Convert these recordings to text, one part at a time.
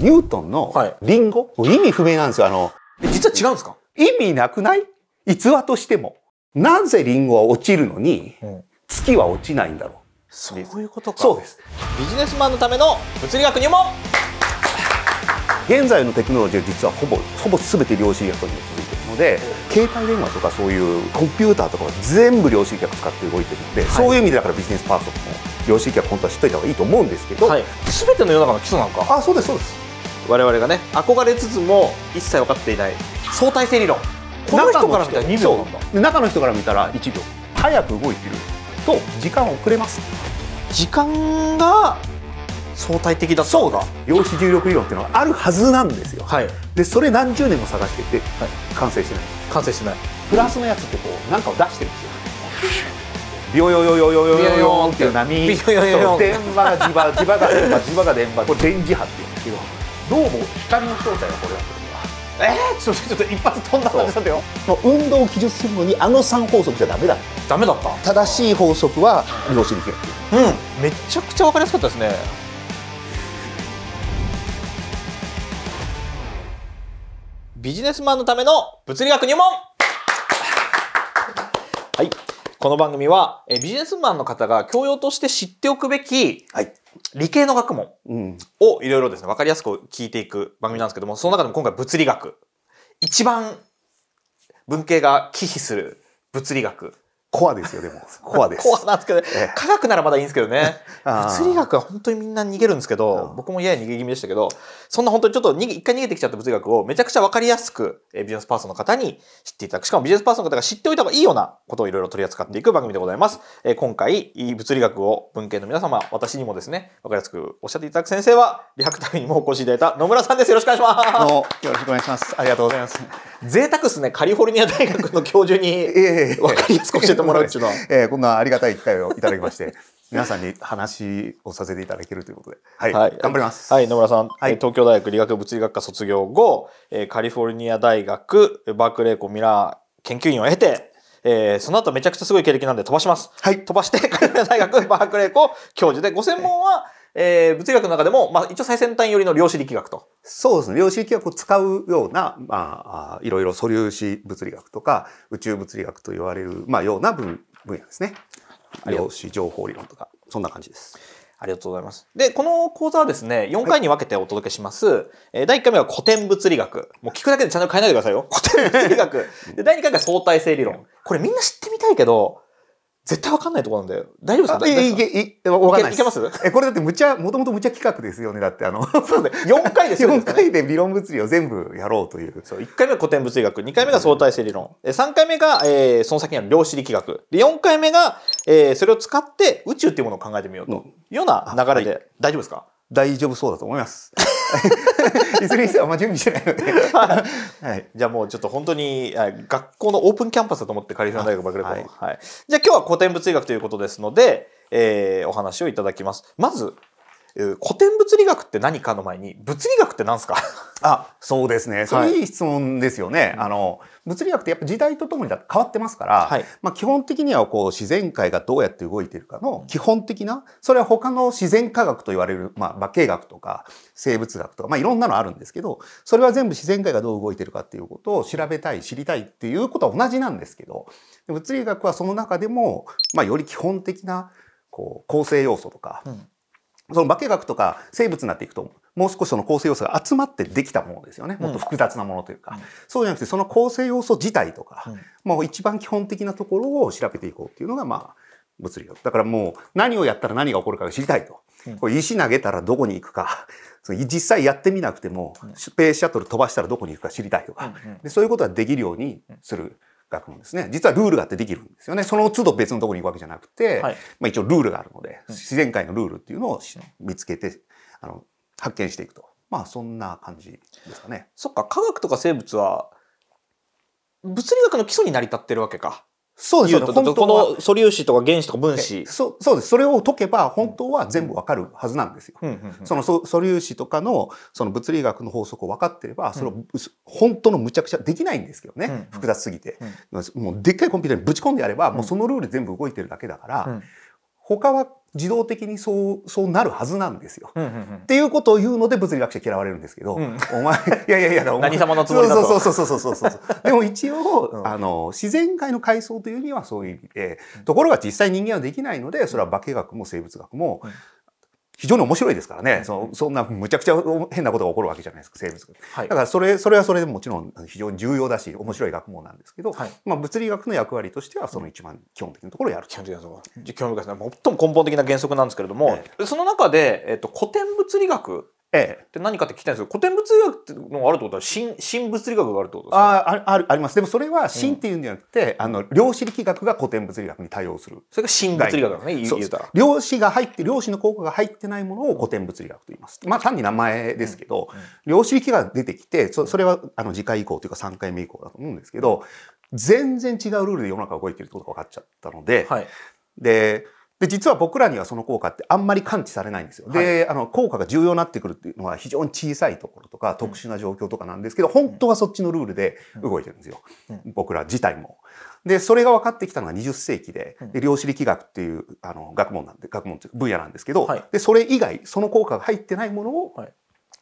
ニュートンのリンゴ、はい、意味不明なんですよ、あの。実は違うんですか意味なくない逸話としても。なぜリンゴは落ちるのに、月は落ちないんだろう。そういうことか。そうです。ビジネスマンのための物理学入門現在のテクノロジーは実はほぼほぼ全て量子力学に基続いているので携帯電話とかそういうコンピューターとかは全部量子力学使って動いてるので、はい、そういう意味でだからビジネスパーソンも量子力学本当は知っといた方がいいと思うんですけど、はい、全ての世の中の基礎なんかあそうですそうです我々がね憧れつつも一切分かっていない相対性理論この人から見たら2秒なんだ中の人から見たら1秒早く動いてると時間遅れます時間が相対的だそうだ量子重力理論っていうのがあるはずなんですよ、はい、でそれ何十年も探してて、はい、完成してない完成してないフランスのやつってこう何かを出してるんですよ ビヨヨヨヨヨヨヨヨンっていう波電波が磁場磁場が電波磁場が電波これ電磁波っていうんですけどどうも光の正体はこれだとえー、ちょっとちょっと一発飛んだ感じだったよ運動を記述するのにあの3法則じゃダメだダメだった正しい法則は量子力学うんめちゃくちゃ分かりやすかったですねビジネスマンのための物理学入門はいこの番組はえビジネスマンの方が教養として知っておくべき、はい、理系の学問をいろいろですね、わかりやすく聞いていく番組なんですけども、その中でも今回物理学。一番文系が忌避する物理学。コアですよ、でも。コアです。コアなんですけど、ね、ええ、科学ならまだいいんですけどね。物理学は本当にみんな逃げるんですけど、僕もやや逃げ気味でしたけど、そんな本当にちょっと一回逃げてきちゃった物理学をめちゃくちゃわかりやすく、えー、ビジネスパーソンの方に知っていただく。しかもビジネスパーソンの方が知っておいた方がいいようなことをいろいろ取り扱っていく番組でございます。えー、今回、物理学を文献の皆様、私にもですね、わかりやすくおっしゃっていただく先生は、リハクタイにもお越しいただいた野村さんです。よろしくお願いします。どうも、よろしくお願いします。ありがとうございます。贅沢ですね、カリフォルニア大学の教授に、わかりやすく教えてもらうっていうのは。ええ、こんなありがたい機会をいただきまして。皆さんに話をさせていただけるということで、はい、はい、頑張ります。はい、野村さん、はい、東京大学理学物理学科卒業後、えカリフォルニア大学バークレー校ミラー研究員を経て、えー、その後めちゃくちゃすごい経歴なんで飛ばします。はい、飛ばして、カリフォルニア大学バークレー校教授で、ご専門は、えー、物理学の中でも、まあ、一応最先端寄りの量子力学と。そうですね。量子力学を使うような、まあ、いろいろ素粒子物理学とか、宇宙物理学と言われる、まあ、ような分分野ですね。量子情報理論とかそんな感じです。ありがとうございます。で、この講座はですね、4回に分けてお届けします。はい、え第1回目は古典物理学。もう聞くだけでちゃんと変えないでくださいよ。古典物理学。で、第2回が相対性理論。これみんな知ってみたいけど、絶対わかんないとこなんで。大丈夫ですかいけ、いけ、わかんないいけますえ、これだって無茶、もともと無茶企画ですよね。だってあの、そうですね。4回ですよ、ね。4回で理論物理を全部やろうという。そう、1回目が古典物理学、2回目が相対性理論、うん、3回目が、えー、その先に量子力学、で、4回目が、えー、それを使って宇宙っていうものを考えてみようというような流れで、はい、大丈夫ですか大丈夫そうだと思います。いずれにせよあんま準備してないのではい。じゃあもうちょっと本当に学校のオープンキャンパスだと思ってカリフォルニア大学爆裂、はい、はい。じゃあ今日は古典物理学ということですので、えー、お話をいただきます。まず、古典物理学って何かの前に物理学って何すか あそうですねそれいい質問ですよね、はい、あの物理学ってやっぱ時代とともに変わってますから、はい、まあ、基本的にはこう自然界がどうやって動いているかの基本的なそれは他の自然科学と言われる、まあ、化学とか生物学とか、まあ、いろんなのあるんですけどそれは全部自然界がどう動いてるかっていうことを調べたい知りたいっていうことは同じなんですけど物理学はその中でも、まあ、より基本的なこう構成要素とか、うんその化学とか生物になっていくと、もう少しその構成要素が集まってできたものですよね。もっと複雑なものというか。うん、そうじゃなくて、その構成要素自体とか、うん、もう一番基本的なところを調べていこうっていうのが、まあ、物理学。だからもう、何をやったら何が起こるかが知りたいと。これ石投げたらどこに行くか、実際やってみなくても、スペースシャトル飛ばしたらどこに行くか知りたいとか、でそういうことができるようにする。学問ですね。実はルールがあってできるんですよね。その都度別のところに行くわけじゃなくて、はい、まあ一応ルールがあるので、自然界のルールっていうのを見つけて、あの、発見していくと。まあそんな感じですかね。そっか、科学とか生物は、物理学の基礎に成り立ってるわけか。そうですよね。この素粒子とか原子とか分子。そうそうです。それを解けば本当は全部わかるはずなんですよ。その素粒子とかのその物理学の法則を分かってれば、それを、うん、本当のむちゃくちゃできないんですけどね。うんうん、複雑すぎて、うん、もうでっかいコンピューターにぶち込んでやれば、もうそのルール全部動いてるだけだから、他は自動的にそうそうなるはずなんですよ、っていうことを言うので物理学者嫌われるんですけど、お前いやいやいや何様のつもりだそうそうそうそうそうでも一応、あの自然界の階層というにはそういう意味で、ところが実際人間はできないのでそれは化学も生物学も、非常に面白いですからね。そのそんなむちゃくちゃ変なことが起こるわけじゃないですか、生物学。はい、だからそれ、それはそれでもちろん非常に重要だし、面白い学問なんですけど、はい、まあ物理学の役割としてはその一番基本的なところをやると。基本的なところ。興味深い最も根本的な原則なんですけれども、ええ、その中で、えっと、古典物理学ええ。で何かって聞きたいんですけど古典物理学っていうのがあるってことは新新物理学があるってことですかああるありますでもそれは新っていうんじゃなくて、うん、あの量子力学が古典物理学に対応するそれが新物理学だね言ったら量子が入って量子の効果が入ってないものを古典物理学と言いますまあ単に名前ですけど、うんうん、量子力学が出てきてそそれはあの次回以降というか3回目以降だと思うんですけど全然違うルールで世の中動いてるってことが分かっちゃったので、はい、でで、実は僕らにはその効果ってあんまり感知されないんですよ。で、はい、あの、効果が重要になってくるっていうのは非常に小さいところとか特殊な状況とかなんですけど、うん、本当はそっちのルールで動いてるんですよ。うん、僕ら自体も。で、それが分かってきたのが20世紀で、で量子力学っていう、あの、学問なんで、学問という分野なんですけど、はい、で、それ以外、その効果が入ってないものを、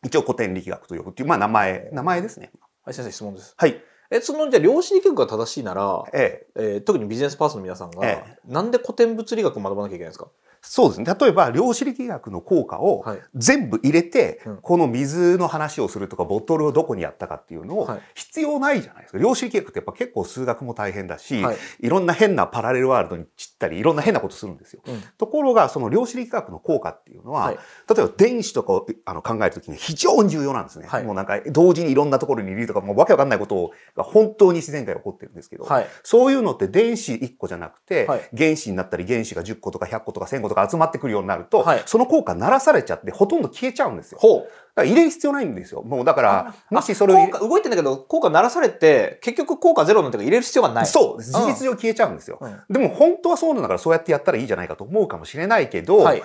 一応古典力学と呼ぶっていう、まあ名前、名前ですね。はい、先生質問です。はい。えそのじゃ量子力学が正しいなら、えええー特にビジネスパーソンの皆さんが、えなんで古典物理学を学ばなきゃいけないんですかそうですね。例えば、量子力学の効果を全部入れて、うんこの水の話をするとか、ボトルをどこにやったかっていうのを必要ないじゃないですか。量子力学ってやっぱ結構数学も大変だし、はいい、ろんな変なパラレルワールドに散ったり、いろんな変なことするんですよ。うんところが、その量子力学の効果っていうのは、はい例えば電子とかをあの考えるときに非常に重要なんですね。はいもうなんか、同時にいろんなところにいるとか、もうわけわかんないことをが本当に自然界起こってるんですけど、はい、そういうのって電子1個じゃなくて、はい、原子になったり原子が10個とか100個とか1000個とか集まってくるようになると、はい、その効果鳴らされちゃってほとんど消えちゃうんですよ。ほうだから入れる必要ないんですよ。もうだから、もしそれを。効果動いてんだけど、効果鳴らされて、結局効果ゼロなんていうか入れる必要がない。そう。事実上消えちゃうんですよ。うん、でも本当はそうなんだからそうやってやったらいいじゃないかと思うかもしれないけど、例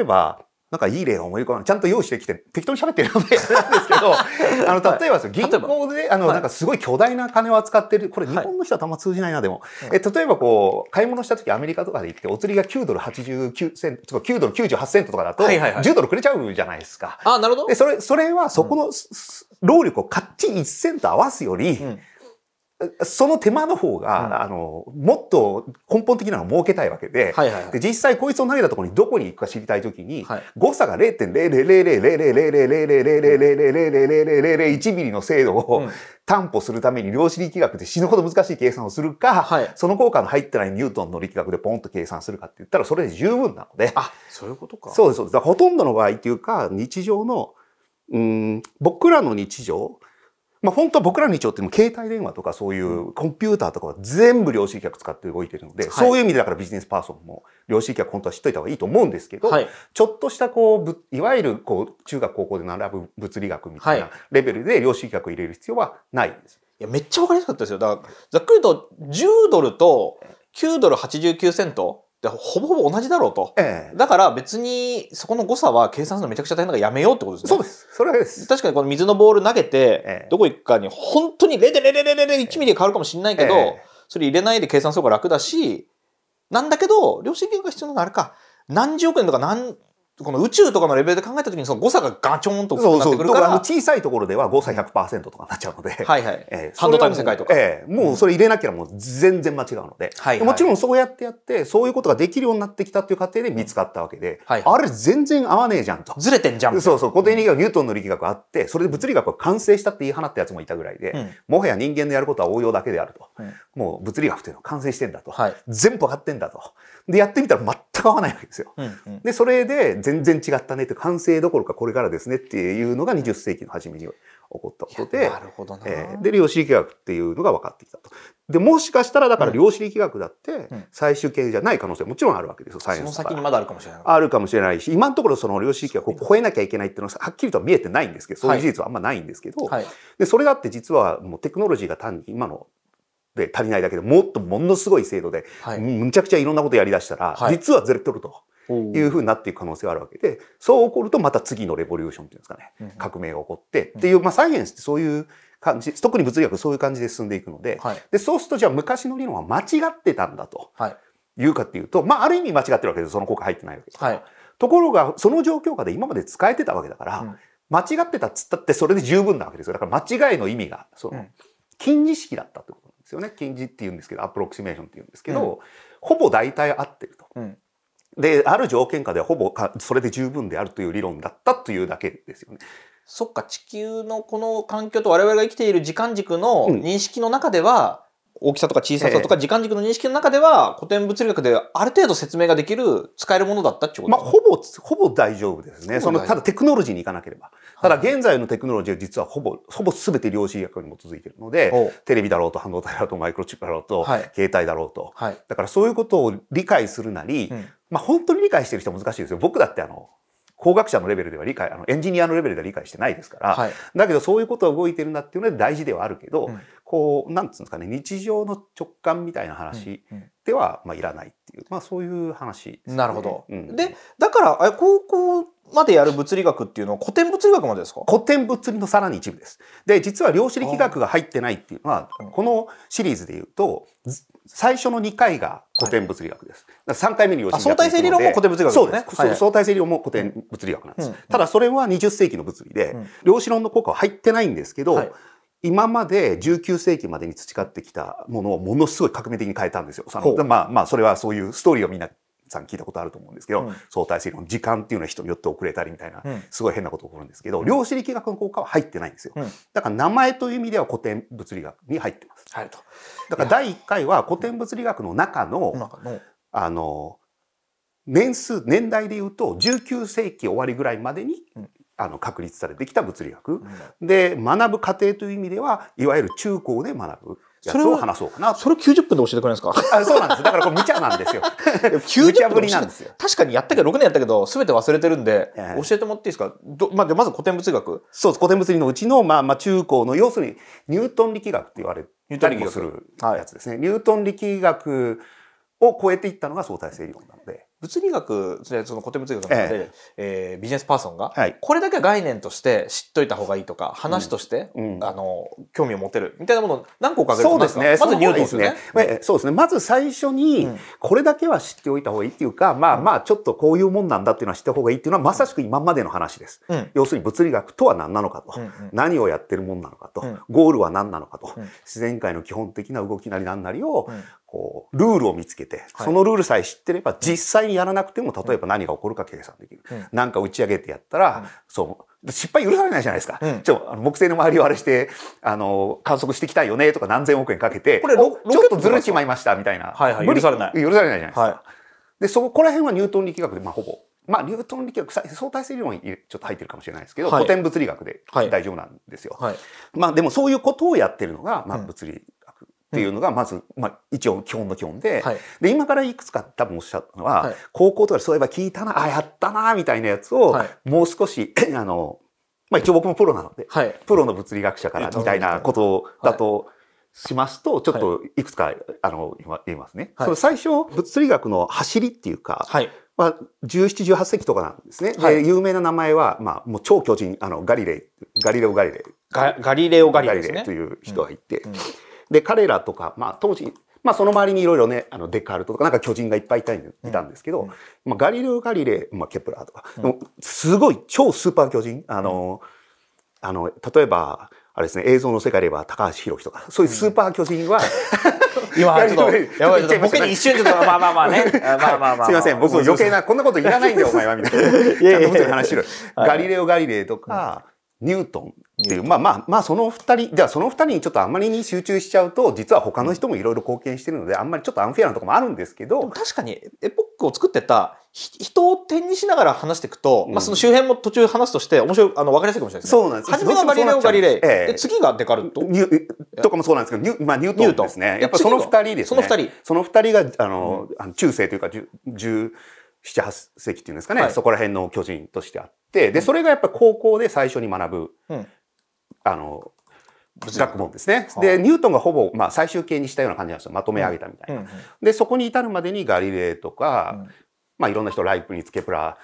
えば、なんかいい例が思い浮かばない。ちゃんと用意してきて、適当に喋ってるのでなんですけど、あの、例えば銀行で、あの、なんかすごい巨大な金を扱ってる、これ日本の人はたま通じないな、でも。え、例えばこう、買い物した時アメリカとかで行って、お釣りが9ドル89セント、9ドル98セントとかだと、10ドルくれちゃうじゃないですか。あ、なるほど。で、それ、それはそこの、労力をかっちり1セント合わすより、その手間の方が、うん、あの、もっと根本的なのを設けたいわけで、はいはいはい、で実際こいつを投げたところにどこに行くか知りたいときに、はい、誤差が0.000000000000001ミリの精度を担保するために量子力学で死ぬほど難しい計算をするか、はい、その効果の入ってないニュートンの力学でポンと計算するかって言ったらそれで十分なので。あ、そういうことか。そうです、そうです。ほとんどの場合っていうか、日常の、うん、僕らの日常、まあ、本当は僕らの日常っても携帯電話とかそういうコンピューターとかは全部量子客使って動いてるので、はい、そういう意味でだからビジネスパーソンも量子客は本当は知っといた方がいいと思うんですけど、はい、ちょっとしたこういわゆるこう中学高校で並ぶ物理学みたいなレベルで量子客を入れる必要はないです。いやめっちゃ分かりやすかったですよだからざっくりと10ドルと9ドル89セントでほぼほぼ同じだろうと、ええ、だから別にそこの誤差は計算するのめちゃくちゃ大変だからやめようってことですねそうですそれです確かにこの水のボール投げて、どこ行くかに本当に0.00001ミリ変わるかもしれないけど、え、それ入れないで計算する方が楽だしなんだけど量子力学が必要なのあれか何十億円とか何この宇宙とかのレベルで考えた時にその誤差がガチョンとなってくるからそうそう小さいところでは誤差100%とかになっちゃうので、はいはいえー、ドタイム世界とか、えー、もうそれ入れなきゃもう全然間違うので、はい、はい、もちろんそうやってやってそういうことができるようになってきたっていう過程で見つかったわけで、はい、はい、あれ全然合わねえじゃんとずれてんじゃんそうそう古典力学ニュートンの力学あってそれで物理学は完成したって言い放ったやつもいたぐらいで、うん、もはや人間のやることは応用だけであると、うん、もう物理学というのは完成してんだと、はい、全部分かってんだとで、やってみたら全く合わないわけですよ。うんうん、で、それで全然違ったねって、完成どころかこれからですねっていうのが20世紀の初めに起こったことで、なるほどえー、で、量子力学っていうのが分かってきたと。で、もしかしたらだから量子力学だって最終形じゃない可能性もちろんあるわけですよ、サイエンスその先にまだあるかもしれない。あるかもしれないし、今のところその量子力学を超えなきゃいけないっていうのははっきりとは見えてないんですけど、そういう事実はあんまないんですけど、はい、で、それだって実はもうテクノロジーが単に今ので足りないだけでもっとものすごい精度で、はい、むちゃくちゃいろんなことやりだしたら、はい、実はずれとると。いうふうになっていく可能性があるわけで、そう起こるとまた次のレボリューションっていうんですかね、うん、革命が起こって、うん、っていう、まあサイエンスってそういう感じ、特に物理学そういう感じで進んでいくので、はい、で、そうするとじゃあ昔の理論は間違ってたんだと、いうかっていうと、まあある意味間違ってるわけです。その効果入ってないわけですから。ところが、その状況下で今まで使えてたわけだから、うん、間違ってたっつったってそれで十分なわけですよ。だから間違いの意味が、その、禁止式だったってことですよね近似っていうんですけどアプロクシメーションっていうんですけど、うん、ほぼ大体合ってると。うんで、ある条件下ではほぼかそれで十分であるという理論だったというだけですよね。そっか、地球のこの環境と我々が生きている時間軸の認識の中では、うん大きさとか小ささとか時間軸の認識の中では、古典物理学である程度説明ができる、使えるものだったってことまあ、ほぼ、ほぼ大丈夫ですね。その、ただテクノロジーに行かなければ。ただ現在のテクノロジーは実はほぼ、ほぼ全て量子医学に基づいているので、テレビだろうと半導体だろうとマイクロチップだろうと、はい、携帯だろうと、はい。だからそういうことを理解するなり、うん、まあ本当に理解してる人は難しいですよ。僕だってあの、工学者のレベルでは理解、あのエンジニアのレベルでは理解してないですから、はい、だけどそういうことが動いてるんだっていうのは大事ではあるけど、うんこうなんつうんですかね日常の直感みたいな話では、まあ、いらないっていう、まあ、そういう話です、ね、なるほど、うん、でだから高校までやる物理学っていうのは古典物理学までですか古典物理のさらに一部です。で実は量子力学が入ってないっていうのは、このシリーズでいうと最初の2回が古典物理学です。はい、3回目に量子相対性理論も古典物理学ですね。そうです、はい相対性理論も古典物理学なんです。うんうん、ただそれは20世紀の物理で、量子論の効果は入ってないんですけど、はい今まで19世紀までに培ってきたものをものすごい革命的に変えたんですよ。まあまあそれはそういうストーリーをみんなさん聞いたことあると思うんですけど、うん、相対性理論時間っていうのは人によって遅れたりみたいな、すごい変なこと起こるんですけど、うん、量子力学の効果は入ってないんですよ、だから名前という意味では古典物理学に入ってます。はい、だから第1回は古典物理学の中のあの年数年代でいうと19世紀終わりぐらいまでにあの確立されてきた物理学、うん、で学ぶ過程という意味ではいわゆる中高で学ぶやつを話そうかなそれそれ90分で教えてくれないですかあそうなんですだからこれ無茶なんですよ 無茶ぶりなんですよ確かにやったけど6年やったけど全て忘れてるんで、えー、教えてもらっていいですかど、まあ、まず古典物理学そうです古典物理のうちの、まあ、まあ中高の要するにニュートン力学って言われたりもするやつですね、はい、ニュートン力学を超えていったのが相対性理論なので物理学、その古典物理学なので、えええー、ビジネスパーソンが、はい、これだけ概念として知っといた方がいいとか、話として、うん、あの、興味を持てるみたいなものを何個か挙げるとそうですね。まずニューですね。そうですね。まず最初に、これだけは知っておいた方がいいっていうか、うん、まあまあ、ちょっとこういうもんなんだっていうのは知った方がいいっていうのは、まさしく今までの話です。うん、要するに物理学とは何なのかと、うんうん、何をやってるもんなのかと、ゴールは何なのかと、自然界の基本的な動きなり何なりを、こう、ルールを見つけて、そのルールさえ知ってれば、実際にやらなくても、例えば何が起こるか計算できる。なんか打ち上げてやったら、そう、失敗許されないじゃないですか。ちょ、あの木星の周りをあれして、あの、観測してきたいよね、とか何千億円かけて、これ、ちょっとずれちまいました、みたいな。はいはい、許されない。許されないじゃないですか。で、そこら辺はニュートン力学で、まあ、ほぼ。まあ、ニュートン力学、相対性理論にちょっと入ってるかもしれないですけど、古典物理学で大丈夫なんですよ。まあ、でもそういうことをやってるのが、まあ、物理っていうのがまず、まあ、一応基本の基本ではい、で今からいくつか多分おっしゃったのは、はい、高校とかでそういえば聞いたなあやったなみたいなやつを、はい、もう少し あの、まあ、一応僕もプロなので、プロの物理学者からみたいなことだと。しますと、ちょっといくつか、あの、今、言いますね。その最初、物理学の走りっていうか、まあ、17、18世紀とかなんですね。はい、で、有名な名前は、まあ、もう超巨人、あの、ガリレイ、ガリレオ・ガリレイ。ガリレオ・ガリレイ、ね、という人がいて、うんうん、で、彼らとか、まあ、当時、まあ、その周りにいろいろね、あの、デカールトとか、なんか巨人がいっぱいいたいたんですけど、うん、まあ、ガリレオ・ガリレイ、まあ、ケプラーとか、うん、すごい超スーパー巨人、あの、あの、例えば、あれですね、映像の世界では高橋宏とか、そういうスーパー巨人は、今、ちょっと、やばい、ちょっと、一瞬ちょっと、まあまあまあね。まあまあまあ。すいません、僕余計な、こんなこといらないんだよ、お前は、みたいな。ちゃんと話しろ。ガリレオ・ガリレイとか、ニュートンっていう、まあまあ、まあその二人、じゃあその二人にちょっとあんまりに集中しちゃうと、実は他の人もいろいろ貢献してるので、あんまりちょっとアンフェアなとこもあるんですけど。確かに、エポックを作ってた人を点にしながら話していくと、うん、まあその周辺も途中話すとして、面白い、あの、わかりやすいかもしれないですね。そうなんです初めがバリレオ・ガリレイ。ええ、次がデカルトニュとかもそうなんですけど、ニュ,、まあ、ニュートンですね。やっぱその二人ですね。その二人。その二人が、あの、うん、中世というか、十、七、八世紀っていうんですかね、はい、そこら辺の巨人としてあって、で、それがやっぱ高校で最初に学ぶ。うんあの学問ですね。はあ、でニュートンがほぼ、まあ、最終形にしたような感じなんですよまとめ上げたみたいな。うんうん、でそこに至るまでにガリレーとか、うん、まあ、いろんな人ライプニツケプラ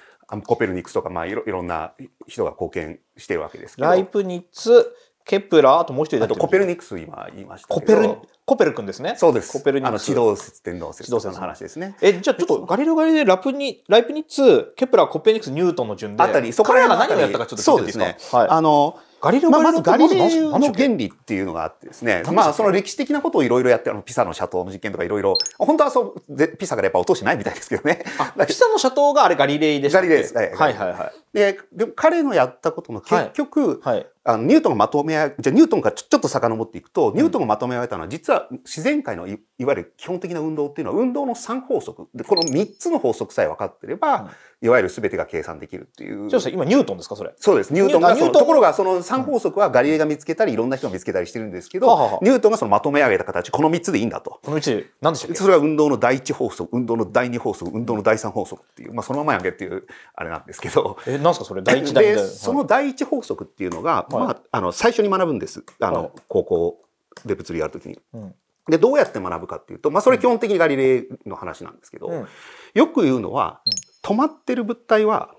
コペルニクスとか、まあ、いろいろんな人が貢献してるわけですけど。ライプニツケプラーともう一人だとコペルニクス今言いましたコペルコペル君ですね。そうです。コペルニクス。あの地動説天動説の話ですね。えじゃあちょっとガリレオガリレラプニライプニッツケプラーコペルニクスニュートンの順であたりそこら辺が何をやったかちょっと聞いていいそうですね。はい、あの。ガリレオまあ、まずガリレオの原理っていうのがあってですね、まあその歴史的なことをいろいろやって、あのピサの斜塔の実験とかいろいろ、本当はそうで、ピサからやっぱ落としないみたいですけどね。ピサの斜塔があれガリレイでしたっけガリレイです。はいはいはい。で、で彼のやったことの結局、はいはい、あのニュートンがまとめあじゃあニュートンからちょっと遡っていくと、ニュートンがまとめ上げたのは、実は自然界のいいわゆる基本的な運動っていうのは、運動の3法則。で、この3つの法則さえ分かってれば、いわゆる全てが計算できるっていう。そうです今ニュートンですか、それ。そうです。ニュートンがその、ところがその3法則はガリレが見つけたり、いろんな人が見つけたりしてるんですけど、ニュートンがそのまとめ上げた形、この3つでいいんだと。この3つ、何でしょうそれは運動の第1法則、運動の第2法則、運動の第3法則っていう、まあそのまま上げっていう、あれなんですけど。え、なんすかそれ、第1第2で。その第1法則っていうのが、まあ、あの最初に学ぶんですあの、高校で物理やるときに。うんでどうやって学ぶかっていうと、まあ、それ基本的にガリレーの話なんですけど、うん、よく言うのは、止まってる物体は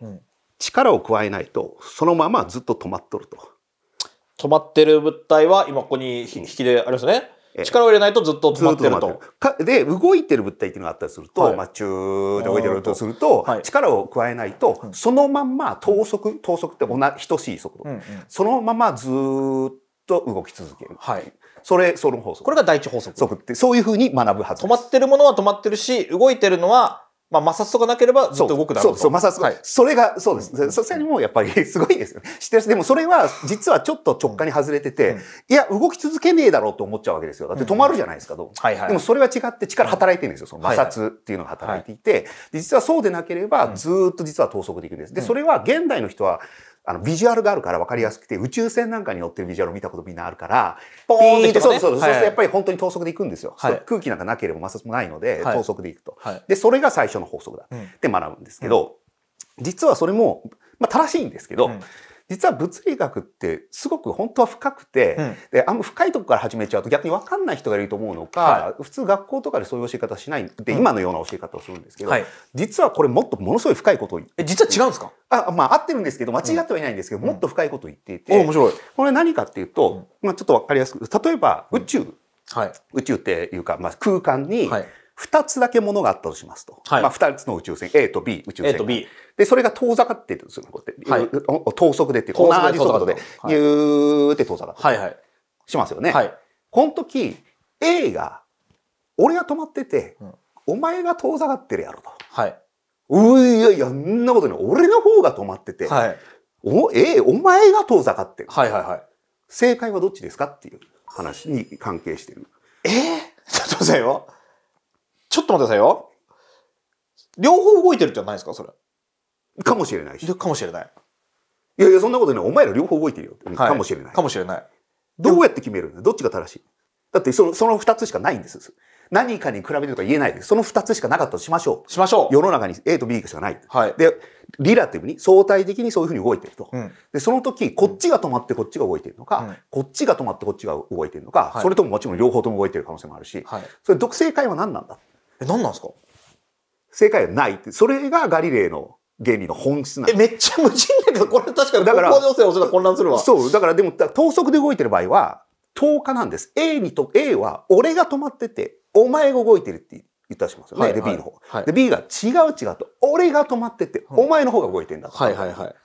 力を加えないとそのままずっと止まっとると。止まってる物体は今ここに引きでありますね。力を入れないとずっと止まってると。るで動いてる物体っていうのがあったりすると、はい、まあ中で動いてるとすると、はい、力を加えないと、そのまんま等速等速って同じ等しい速度、うんうん、そのままずっと動き続ける。はいそれ、その法則。これが第一法則。そういうふうに学ぶはず止まってるものは止まってるし、動いてるのはまあ、摩擦とかなければずっと動くだろうと。そうそう、摩擦、はい、それが、そうです。さすがにもうやっぱり すごいですよね。知ってるでもそれは、実はちょっと直下に外れてて、うん、いや、動き続けねえだろうと思っちゃうわけですよ。だって止まるじゃないですか、どう、はいはい。でもそれは違って力働いてるんですよ。その摩擦っていうのが働いていて、はいはい、実はそうでなければ、ずっと実は等速でいくんです。で、それは現代の人は、あの、ビジュアルがあるから分かりやすくて、宇宙船なんかに乗ってるビジュアルを見たことみんなあるから、ポーンって、ね、そうそうそう。そうすやっぱり本当に等速で行くんですよ。はい、空気なんかなければ摩擦もないので、はい、等速で行くと、はい、で、それが最初の法則だ。って学ぶんですけど、うん、実はそれも、まあ正しいんですけど、うん実は物理学ってすごく本当は深くて、うん、であんま深いとこから始めちゃうと逆に分かんない人がいると思うのか、はい、普通学校とかでそういう教え方しないで、うん、今のような教え方をするんですけど、はい、実はこれもっとものすごい深いことをえ実は違うんですかあまあ合ってるんですけど間違ってはいないんですけど、うん、もっと深いことを言っていて、面白いこれ何かっていうと、まあ、ちょっと分かりやすく例えば宇宙、はい、宇宙っていうか、まあ、空間に、はい二つだけものがあったとしますと。はい、まあ、二つの宇宙船、A と B 宇宙船。A と B。で、それが遠ざかってるんですよ。こうやって。はい、等速でっていう、同じ速度で、ぎゅーって遠ざかって。はいはい。しますよね。はい。この時、A が、俺が止まってて、お前が遠ざかってるやろと。はい。ういやいや、んなことに、俺の方が止まってて、はい。お、えお前が遠ざかってる。はいはいはい。正解はどっちですかっていう話に関係してる。え ちょっと待ってよ。ちょっと待ってくださいよ。両方動いてるじゃないですか、それ。かもしれないし。かもしれない。いやいや、そんなことね、お前ら両方動いてるよ、はい。かもしれない。かもしれない。どうやって決めるのどっちが正しいだってその、その二つしかないんです。何かに比べるとか言えないです。その二つしかなかったとしましょう。しましょう。世の中に A と B しかない。はい。で、リラティブに、相対的にそういうふうに動いてると。うん、で、その時、こっちが止まってこっちが動いてるのか、うん、こっちが止まってこっちが動いてるのか、それとももちろん両方とも動いてる可能性もあるし、はい、それ、独性解は何なんだえ、何なんですか正解はないって。それがガリレイの原理の本質なんえ、めっちゃ無人だけど、これ確かに高校女性をしたら混乱するわ。そう、だからでも、等速で動いてる場合は、等価なんです。A にと、A は俺が止まってて、お前が動いてるって言ったりしますよね。はい、で、B の方、はい、で、B が違う違うと、俺が止まってて、はい、お前の方が動いてんだと。はいはいはい。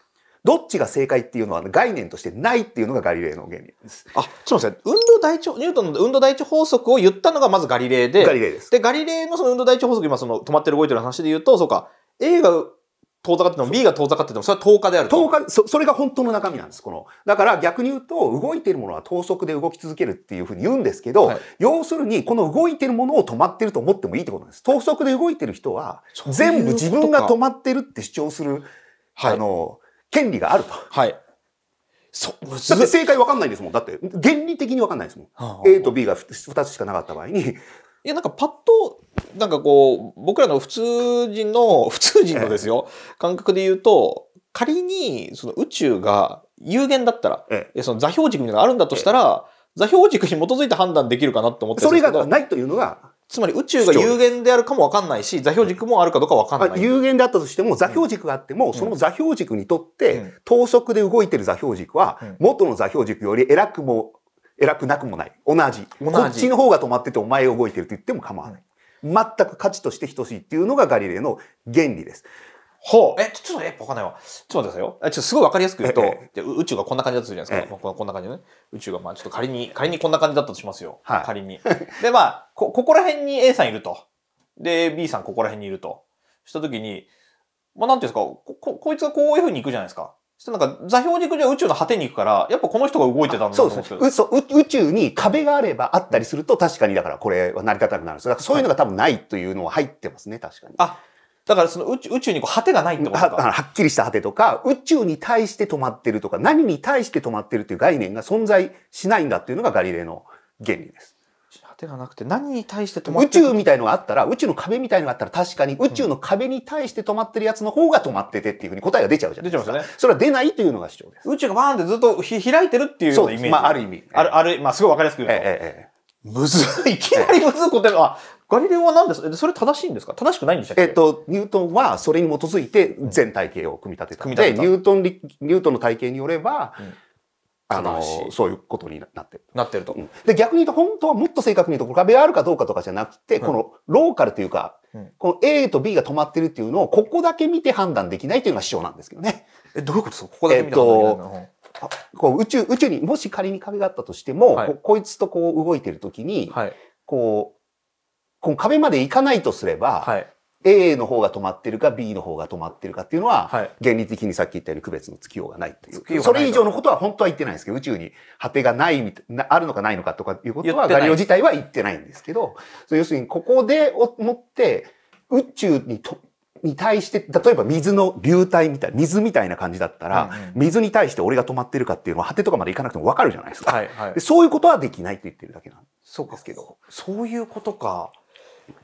どっちが正解っていうのは概念としてないっていうのがガリレーの原理です。あ、すみません。運動第一ニュートンの運動第一法則を言ったのがまずガリレーで。ガリレーです。でガリレーのその運動第一法則今その止まってる動いてる話で言うとそうか A が遠ざかってても B が遠ざかっててもそれは等価である等価そそれが本当の中身なんですこのだから逆に言うと動いてるものは等速で動き続けるっていうふうに言うんですけど、はい、要するにこの動いてるものを止まってると思ってもいいってことなんです等速で動いてる人は全部自分が止まってるって主張する、はい、あの権利があると。はい。そう。だって正解わかんないんですもん。だって、原理的にわかんないですもん。はあ、A と B が2つしかなかった場合に。いや、なんかパッと、なんかこう、僕らの普通人の、普通人のですよ、感覚で言うと、仮に、その宇宙が有限だったら、ええ、その座標軸みたいなのがあるんだとしたら、座標軸に基づいて判断できるかなと思ってそれがないというのがつまり宇宙が有限であるかもわかんないし、座標軸もあるかどうかわかんない。有限であったとしても、座標軸があっても、うん、その座標軸にとって、等速で動いてる座標軸は、元の座標軸より偉くも、偉くなくもない。同じ。同じこっちの方が止まっててお前動いてると言っても構わない。全く価値として等しいっていうのがガリレーの原理です。ほう。え、ちょっと、え、わかんないわ。ちょっと待ってくださいよ。え、ちょっとすごいわかりやすく言うと、宇宙がこんな感じだったじゃないですか。こんな感じね。宇宙が、まあちょっと仮に、仮にこんな感じだったとしますよ。はい、仮に。で、まあこ、ここら辺に A さんいると。で、B さんここら辺にいると。したときに、まあなんていうんですか、こ、こいつがこういうふうに行くじゃないですか。そしてなんか座標軸上宇宙の果てに行くから、やっぱこの人が動いてたんだと思うんですけど。そう宇宙に壁があればあったりすると、確かにだからこれは成り立たなくなるんですだからそういうのが多分ないというのは入ってますね、確かに。あ、だからその宇宙宇宙にこう果てがないってことかははっきりした果てとか、宇宙に対して止まってるとか、何に対して止まってるっていう概念が存在しないんだっていうのがガリレーの原理です。果てがなくて何に対して止まってる宇宙みたいのがあったら、宇宙の壁みたいのがあったら確かに宇宙の壁に対して止まってるやつの方が止まっててっていうふうに答えが出ちゃうじゃないですか。出ちゃいますね。それは出ないというのが主張です。宇宙がバーンってずっとひ開いてるっていうようなイメージ。まあある意味。ある、ある、まあすごいわかりやすく言うと。ええええ。むずい、いきなりむずい答えは、ガリレオは何ですかそれ正しいんですか正しくないんでしたっけえっと、ニュートンはそれに基づいて全体系を組み立てたので、ニュートンニュートンの体系によれば、うあの、そういうことになってる。なってると。で、逆に言うと、本当はもっと正確に言うと、壁があるかどうかとかじゃなくて、このローカルというか、この A と B が止まってるっていうのを、ここだけ見て判断できないというのが主張なんですけどね。え、どういうことですかここだけ見て判断できない、えっと、こう宇宙、宇宙に、もし仮に壁があったとしても、ここいつとこう動いてるときに、はい、こう、この壁まで行かないとすれば、はい、A の方が止まってるか B の方が止まってるかっていうのは、はい、原理的にさっき言ったように区別のつきようがないっていう。それ以上のことは本当は言ってないんですけど、宇宙に果てがない、あるのかないのかとかいうことは、ガリオ自体は言ってないんですけど、要するにここでもって、宇宙にとに対して、例えば水の流体みたい、水みたいな感じだったら、うんうん、水に対して俺が止まってるかっていうのは、果てとかまで行かなくてもわかるじゃないですか、はいはい、そういうことはできないって言ってるだけなんですけど。そうか、そういうことか。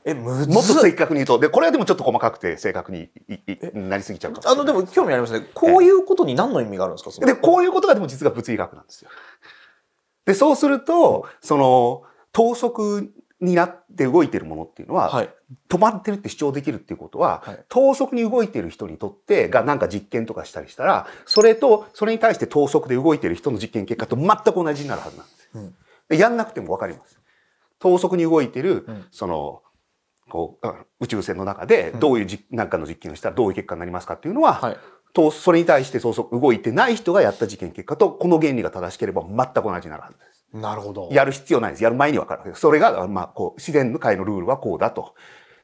えむもっと正確に言うとでこれはでもちょっと細かくて正確になりすぎちゃうかもあのでも興味ありますねこういうことに何の意味があるんですかでこういうことがでも実は物理学なんですよ。でそうするとその等速になって動いてるものっていうのは、はい、止まってるって主張できるっていうことは、はい、等速に動いてる人にとってがなんか実験とかしたりしたらそれとそれに対して等速で動いてる人の実験結果と全く同じになるはずなんです。うん、でやんなくても分かります。等速に動いてる、うん、そのこう宇宙船の中でどういうじ、うんかの実験をしたらどういう結果になりますかっていうのは、はい、とそれに対してそうそう動いてない人がやった実験結果とこの原理が正しければ全く同じになるはずです。なるほど。やる必要ないです。やる前に分かるわけです。それが、まあ、こう、自然界のルールはこうだと。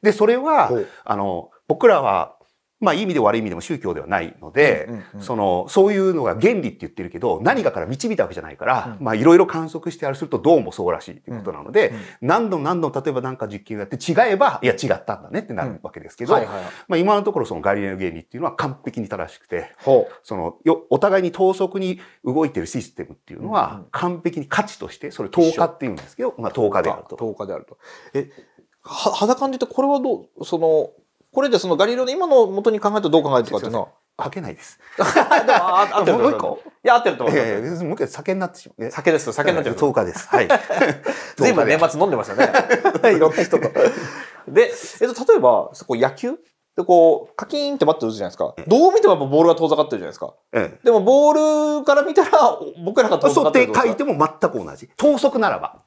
で、それは、あの、僕らはまあいい意味で悪い意味でも宗教ではないので、うんうんうん、その、そういうのが原理って言ってるけど、何かから導いたわけじゃないから、うん、まあいろいろ観測してあれするとどうもそうらしいということなので、うんうん、何度何度例えば何か実験をやって違えば、いや違ったんだねってなるわけですけど、はいはいはい、まあ今のところそのガリレオの原理っていうのは完璧に正しくて、そのよ、お互いに等速に動いてるシステムっていうのは完璧に価値として、それ等価っていうんですけど、まあ等価であると。等価であると。え、は、肌感じてこれはどう、その、これでそのガリレオの今の元に考えるとどう考えるかっていうのは書けないです。でもあ もう一個いや、合ってると思う。いやいや、もう一個酒になってしまう。酒です。酒になってしまう。10日です。はい。全 部年末飲んでましたね。いろんな人と。で、えっと、例えば、そこ野球で、こう、カキーンって待って打つじゃないですか。どう見てもやっぱボールが遠ざかってるじゃないですか。うん、でも、ボールから見たら、僕らが遠ざかってるそうって書いても全く同じ。等速ならば。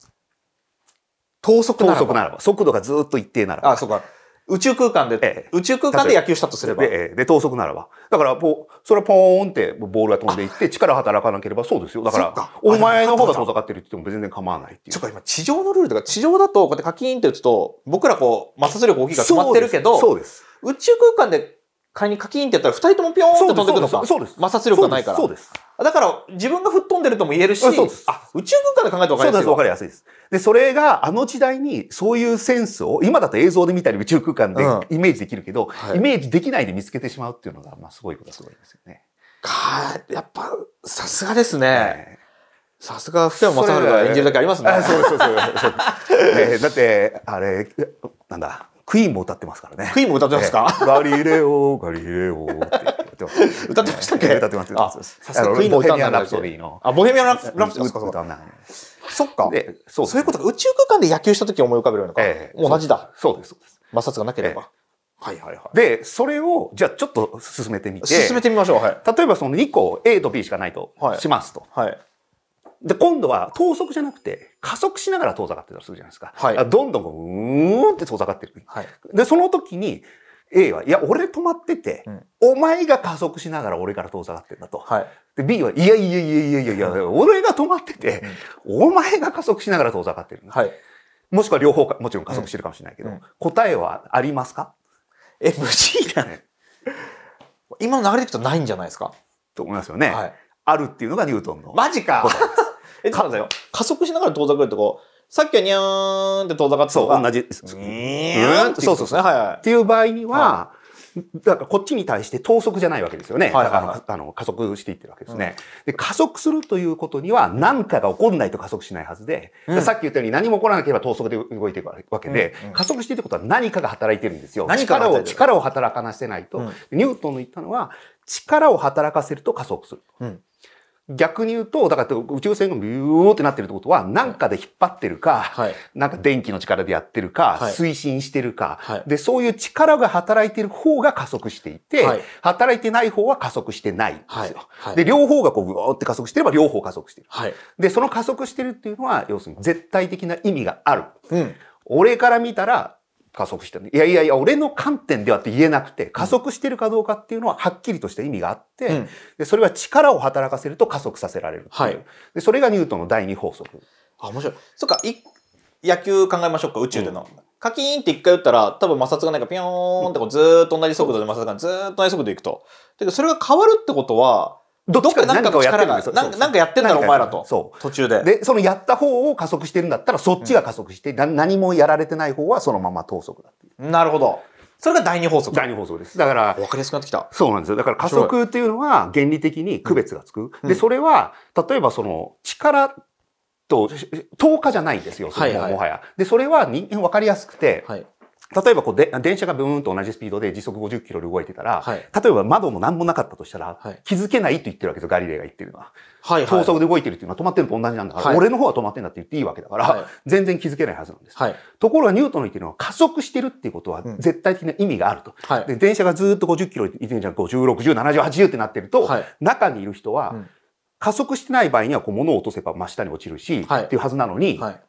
等速ならば。等速ならば。速度がずっと一定ならば。あ、そうか。宇宙空間で、ええ、宇宙空間で野球したとすれば。で、で、等速ならば。だから、こそれはポーンってボールが飛んでいって、力働かなければそうですよ。だから、かお前の方が遠ざかってるって言っても全然構わないっていう。そっか、今、地上のルールとか、地上だとこうやってカキーンって打つと、僕らこう、摩擦力大きいから止まってるけど、そうです。宇宙空間で仮にカキンってやったら、二人ともピョーンって飛んでくるのか。そうです。摩擦力がないから。そうです。だから、自分が吹っ飛んでるとも言えるし、あ、宇宙空間で考えて分かりやすい。そうです、分かりやすいです。で、それが、あの時代に、そういうセンスを、今だと映像で見たり宇宙空間でイメージできるけど、うんはい、イメージできないで見つけてしまうっていうのが、まあ、すごいことすごいですよね。かやっぱ、さすがですね。さすが福山雅治が演じるだけありますね。そうそうそう。ね、だって、あれ、なんだ、クイーンも歌ってますからね。クイーンも歌ってますか、ガリレオ、ガリレオって 歌ってましたっけ歌ってます。あ、さすがクイーンのボヘミアン・ラプソディの。あ、ボヘミアン・ラプソディですか歌ない。そっか。で、そうそういうことか。宇宙空間で野球した時思い浮かべるようなか。え同じだ。そうです、そうです。摩擦がなければ。はいはいはい。で、それを、じゃあちょっと進めてみて。進めてみましょう。はい。例えばその2個、A と B しかないとしますと。はい。で、今度は、等速じゃなくて、加速しながら遠ざかってたりするじゃないですか。はい。どんどん、うーんって遠ざかってる。はい。で、その時に、A は、いや、俺止まってて、うん、お前が加速しながら俺から遠ざかってんだと。はい。で、B は、いやいやいやいやいやいや、俺が止まってて、うん、お前が加速しながら遠ざかってる。はい。もしくは両方か、もちろん加速してるかもしれないけど、うん、答えはありますかえ、無事だね。今の流れでいくとないんじゃないですかと思いますよね。はい。あるっていうのがニュートンの。マジかえ、ちょっとよ。加速しながら遠ざかるとこう、さっきはにゃーんって遠ざかってそう、同じにゃーんってそうそうですね。はいはい。っていう場合には、だからこっちに対して等速じゃないわけですよね。だからあの加速していってるわけですね、うん、で。加速するということには何かが起こらないと加速しないはずで、うん、さっき言ったように何も起こらなければ等速で動いていくわけで、うんうん、加速していることは何かが働いてるんですよ。何かを、力を働かなせないと、うん、ニュートンの言ったのは力を働かせると加速する。うん、逆に言うと、だから宇宙船がビューってなってるってことは、なんかで引っ張ってるか、はい、なんか電気の力でやってるか、はい、推進してるか、はい、で、そういう力が働いてる方が加速していて、働いてない方は加速してないんですよ。で、両方がこう、ブーって加速してれば両方加速してる。で、その加速してるっていうのは、要するに絶対的な意味がある。うん、俺から見たら、加速してる。いやいやいや、俺の観点ではって言えなくて、加速してるかどうかっていうのははっきりとした意味があって、うん、でそれは力を働かせると加速させられるはい。で、それがニュートンの第二法則。あ、面白い。そっか、い野球考えましょうか、宇宙での。うん、カキーンって一回打ったら、多分摩擦がないからピョーンってこうずっと同じ速度で摩擦がずっと同じ速度でいくと。だけどそれが変わるってことは、どっちか何かをやってるなんかなんかやってんだろ、お前らと。そう。途中で。で、そのやった方を加速してるんだったら、そっちが加速して、うん、何もやられてない方はそのまま等速だっていう。なるほど。それが第二法則。第二法則です。だから。わかりやすくなってきた。そうなんですよ。だから加速っていうのは原理的に区別がつく。うん、で、それは、例えばその力と、10日じゃないんですよ、それももはや。はいはい、で、それは人間わかりやすくて、はい、例えばこうで電車がブーンと同じスピードで時速50キロで動いてたら、はい、例えば窓も何もなかったとしたら、はい、気づけないと言ってるわけですよ、ガリレイが言ってるのは。はい、はい、高速で動いてるっていうのは止まってるのと同じなんだから、はい、俺の方は止まってんだって言っていいわけだから、全然気づけないはずなんです。ところがニュートンの言ってるのは加速してるっていうことは絶対的な意味があると。うん、で電車がずっと50キロ、自じゃん、50、60、70、80ってなってると、中にいる人は、加速してない場合にはこう物を落とせば真下に落ちるし、はい、っていうはずなのに、はい、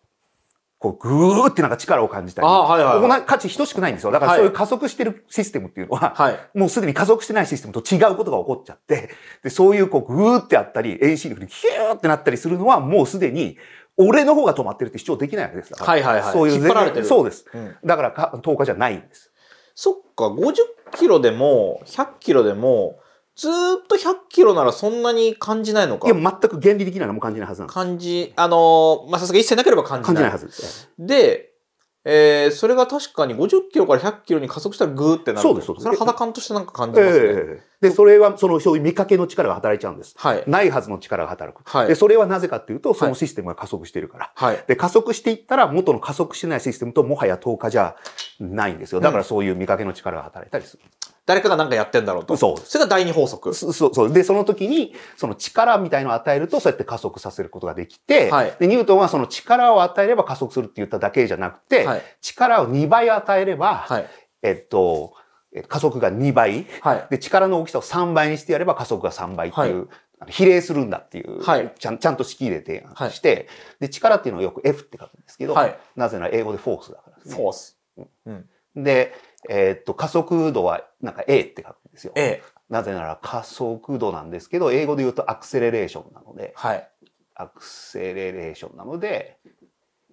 こう、ぐーってなんか力を感じたり。あはいはい、はい。価値等しくないんですよ。だからそういう加速してるシステムっていうのは、はい、もうすでに加速してないシステムと違うことが起こっちゃって、で、そういうこう、ぐーってあったり、遠心力でヒューってなったりするのは、もうすでに、俺の方が止まってるって主張できないわけですから。はいはいはい。そういう。引っ張られてる。そうです。うん、だからか、10日じゃないんです。そっか、50キロでも、100キロでも、ずっと100キロならそんなに感じないのかいや、全く原理的なのも感じないはずなんです。感じ、あのー、まあ、さすが一切なければ感じない。感じないはずです。で、えー、それが確かに50キロから100キロに加速したらグーってなる。そうです、そうです。それ肌感としてなんか感じますね。えー、で、それは、その、そういう見かけの力が働いちゃうんです。はい。ないはずの力が働く。はい。で、それはなぜかっていうと、そのシステムが加速してるから。はい。で、加速していったら、元の加速してないシステムともはや10日じゃないんですよ。だからそういう見かけの力が働いたりする。うん誰かが何かやってんだろうと。そう。それが第二法則。そう、そう。で、その時に、その力みたいのを与えると、そうやって加速させることができて、はい、で、ニュートンはその力を与えれば加速するって言っただけじゃなくて、はい、力を2倍与えれば、はい、えっと、加速が2倍、で、力の大きさを3倍にしてやれば加速が3倍っていう、比例するんだっていう、はい、ちゃんちゃんと式で提案して、で、力っていうのをよく F って書くんですけど、なぜなら英語でフォースだからですね。フォース。うんで、えー、っと、加速度はなんか A って書くんですよ。A。なぜなら加速度なんですけど、英語で言うとアクセレレーションなので、はい、アクセレレーションなので、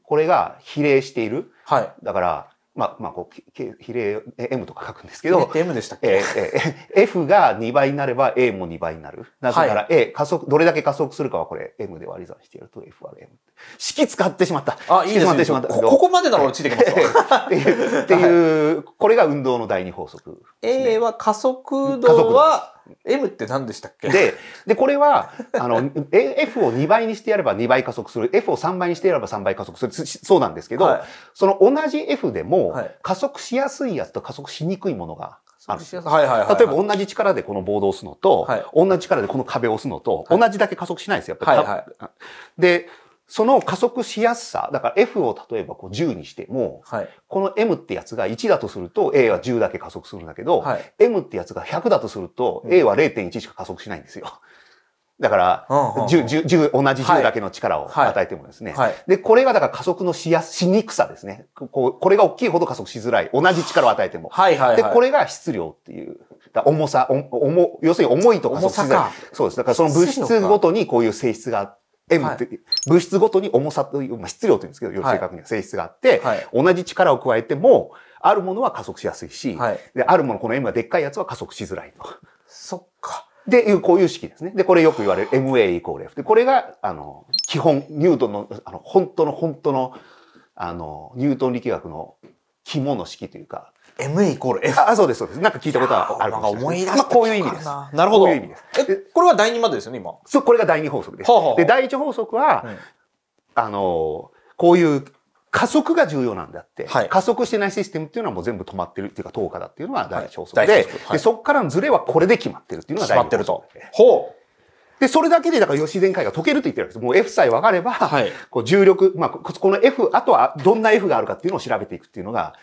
これが比例している。はい、だから、まあ、まあ、こう、比例、M とか書くんですけど。M でしたっけ、えー、?F が2倍になれば A も2倍になる。なぜなら A、はい、加速、どれだけ加速するかはこれ M で割り算してやると F は M。式使ってしまった。あ、いいですね。ここまでなら落ちてきますわ。っていう、これが運動の第二法則、ね、A は加速度は、M って何でしたっけででこれはあの F を2倍にしてやれば2倍加速する F を3倍にしてやれば3倍加速するそうなんですけど、はい、その同じ F でも加速しやすいやつと加速しにくいものがあるす、はいはい、例えば同じ力でこのボードを押すのと、同じ力でこの壁を押すのと、同じだけ加速しないですよやっぱり、はいはい、でその加速しやすさ、だから F を例えばこう10にしても、はい、この M ってやつが1だとすると A は10だけ加速するんだけど、はい、M ってやつが100だとすると A は0.1しか加速しないんですよ。だから、同じ10だけの力を与えてもですね。はいはい、で、これがだから加速のしやす、しにくさですね。こう、これが大きいほど加速しづらい。同じ力を与えても。はいはい、はい、で、これが質量っていう。重さ、重、要するに重いとか。重さか。そうです。だからその物質ごとにこういう性質があって、M って、はい、物質ごとに重さという、まあ、質量というんですけど、よ正確には性質があって、はい、同じ力を加えても、あるものは加速しやすいし、はい、であるもの、この M がでっかいやつは加速しづらいと。そっか。で、いう、こういう式ですね。で、これよく言われる MA イコール F。で、これが、あの、基本、ニュートンの、あの、本当の本当の、あの、ニュートン力学の肝の式というか、MA イコール F。あ、そうです、そうです。なんか聞いたことはあるかもしれない。いまあ、こういう意味です。なるほど。こういう意味です。え、これは第2までですよね、今。そう、これが第2法則です。はあはあ、で、第1法則は、うん、あの、こういう加速が重要なんだって、はい、加速してないシステムっていうのはもう全部止まってるっていうか、等価だっていうのは第1法則で、はいはい、でそこからのズレはこれで決まってるっていうのが第1法則。決まってると。ほう。で、それだけで、だから吉前会が解けると言ってるわけです。もう F さえ分かれば、はい、こう重力、まあ、この F、あとはどんな F があるかっていうのを調べていくっていうのが、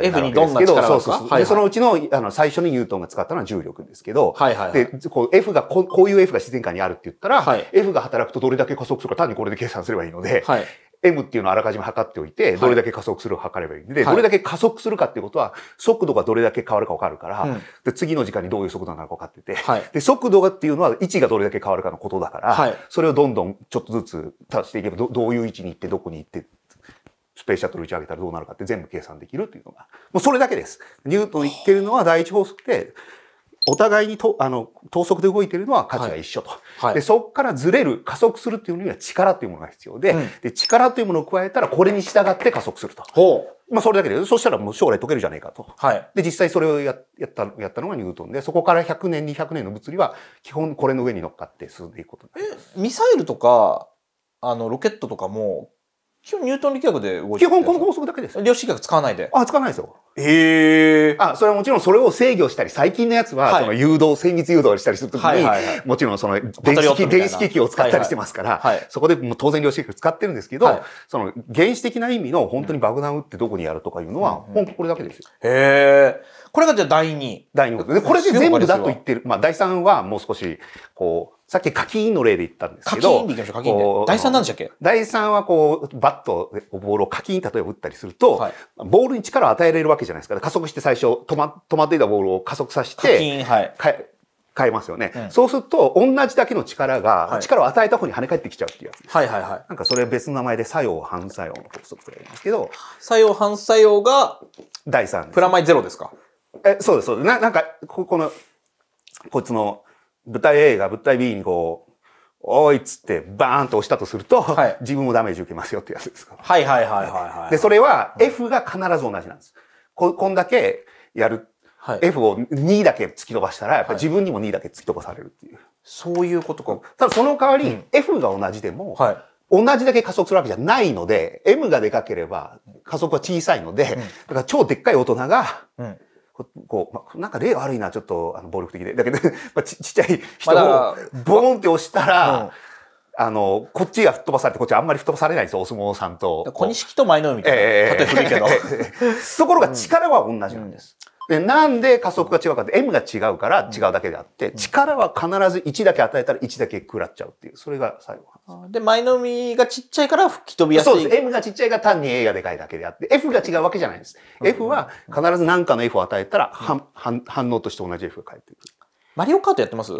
F にどんな力があるかで、そのうちのあの最初にニュートンが使ったのは重力ですけど、はいはいはい、でこう F がこ、こういう F が自然界にあるって言ったら、はい、F が働くとどれだけ加速するか単にこれで計算すればいいので、はい M っていうのをあらかじめ測っておいて、どれだけ加速するか測ればいいんで、はい、どれだけ加速するかっていうことは、速度がどれだけ変わるかわかるから、で、次の時間にどういう速度になるか分かってて、はい、で、速度がっていうのは位置がどれだけ変わるかのことだから、はい、それをどんどんちょっとずつ足していけばど、どういう位置に行ってどこに行ってスペースシャトル打ち上げたらどうなるかって全部計算できるっていうのが、もうそれだけです。ニュートン言ってるのは第一法則で、お互いにとあの等速で動いてるのは価値が一緒と。はい、でそこからずれる加速するっていうのには力っていうものが必要でうん、で力というものを加えたらこれに従って加速すると。まあそれだけでそしたらもう将来解けるじゃねえかと。はい、で実際それをやったやったのがニュートンでそこから100年200年の物理は基本これの上に乗っかって進んでいくことえ、ミサイルとかあのロケットとかも基本ニュートン力学で動いて基本この法則だけです。量子力学使わないで。あ、使わないですよ。ええー。あ、それはもちろんそれを制御したり、最近のやつは、その誘導、精密誘導したりするときに、はいはいはい、もちろんその電子機電子機器を使ったりしてますから、はいはい、そこでもう当然量子力学使ってるんですけど、はい、その原始的な意味の本当に爆弾打ってどこにやるとかいうのは、うん、本当これだけですよ。へえ。これがじゃあ第2。第2。で、これで全部だと言ってる。まあ第3はもう少し、こう、さっき課金の例で言ったんですけど。課金でいきましょう、課金で。第3なんでしたっけ第3はこう、バット、ボールを課金、例えば打ったりすると、はい、ボールに力を与えられるわけじゃないですか。加速して最初、止ま止まっていたボールを加速させて、はい、変えますよね、うん、そうすると、同じだけの力が、力を与えた方に跳ね返ってきちゃうっていうやつです。はいはいはい。なんかそれ別の名前で作用反作用の法則と言うんですけど。作用反作用が、第3。プラマイゼロですかえ、そうです、そうです。ななんか、ここの、こいつの、舞台 A が舞台 B にこう、おいっつってバーンと押したとすると、はい、自分もダメージ受けますよってやつです。か。はいはいはいはい、で、それは F が必ず同じなんです。ここんだけやる。はい、F を2だけ突き飛ばしたら、やっぱ自分にも2だけ突き飛ばされるっていう。そういうことか。ただその代わり、F が同じでも、同じだけ加速するわけじゃないので、M がでかければ加速は小さいので、だから超でっかい大人が、うんこう、まあ、なんか例悪いな、ちょっと、あの、暴力的で。だけど、まあ、ちちっちゃい人を、ボーンって押したら、あの、こっちが吹っ飛ばされて、こっちはあんまり吹っ飛ばされないんですよ、お相撲さんと。小錦と舞の海みたいな。えー、ええ古いけど。ところが力は同じなんです。うんで、なんで加速が違うかって、M が違うから違うだけであって、力は必ず1だけ与えたら1だけ食らっちゃうっていう、それが最後。で、前のみがちっちゃいから吹き飛びやすい。そうです。M がちっちゃいが単に A がでかいだけであって、F が違うわけじゃないです。F は必ず何かの F を与えたら、反応として同じ F が返ってくる。マリオカートやってます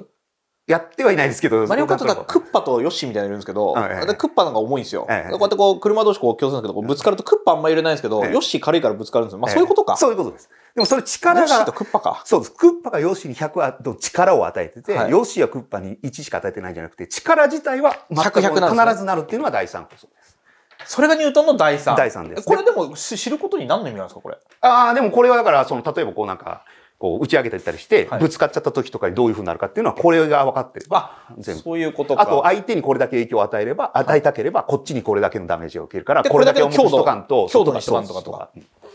やってはいないですけど。マリオカートだクッパとヨッシーみたいなのいるんですけど、はいはい、クッパなんか重いんですよ。はいはい、こうやってこう車同士こう競争るんですけど、ぶつかるとクッパあんまり入れないんですけど、はい、ヨッシー軽いからぶつかるんですよ。まあそういうことか。そういうことです。でもそれ力が。ヨッシーとクッパか。そうです。クッパがヨッシーに100の力を与えてて、はい、ヨッシーやクッパに1しか与えてないんじゃなくて、力自体は全く必ずなるっていうのは第3法則です。それがニュートンの第3。第3です、これでも知ることに何の意味なんですか、これ。ああ、でもこれはだから、その、例えばこうなんか、こう打ち上げていったりして、ぶつかっちゃった時とかにどういうふうになるかっていうのは、これが分かってる。あ、全部。そういうことか。あと、相手にこれだけ影響を与えれば、与えたければ、こっちにこれだけのダメージを受けるから、これだけの強度感と、強度のしとかとかとか。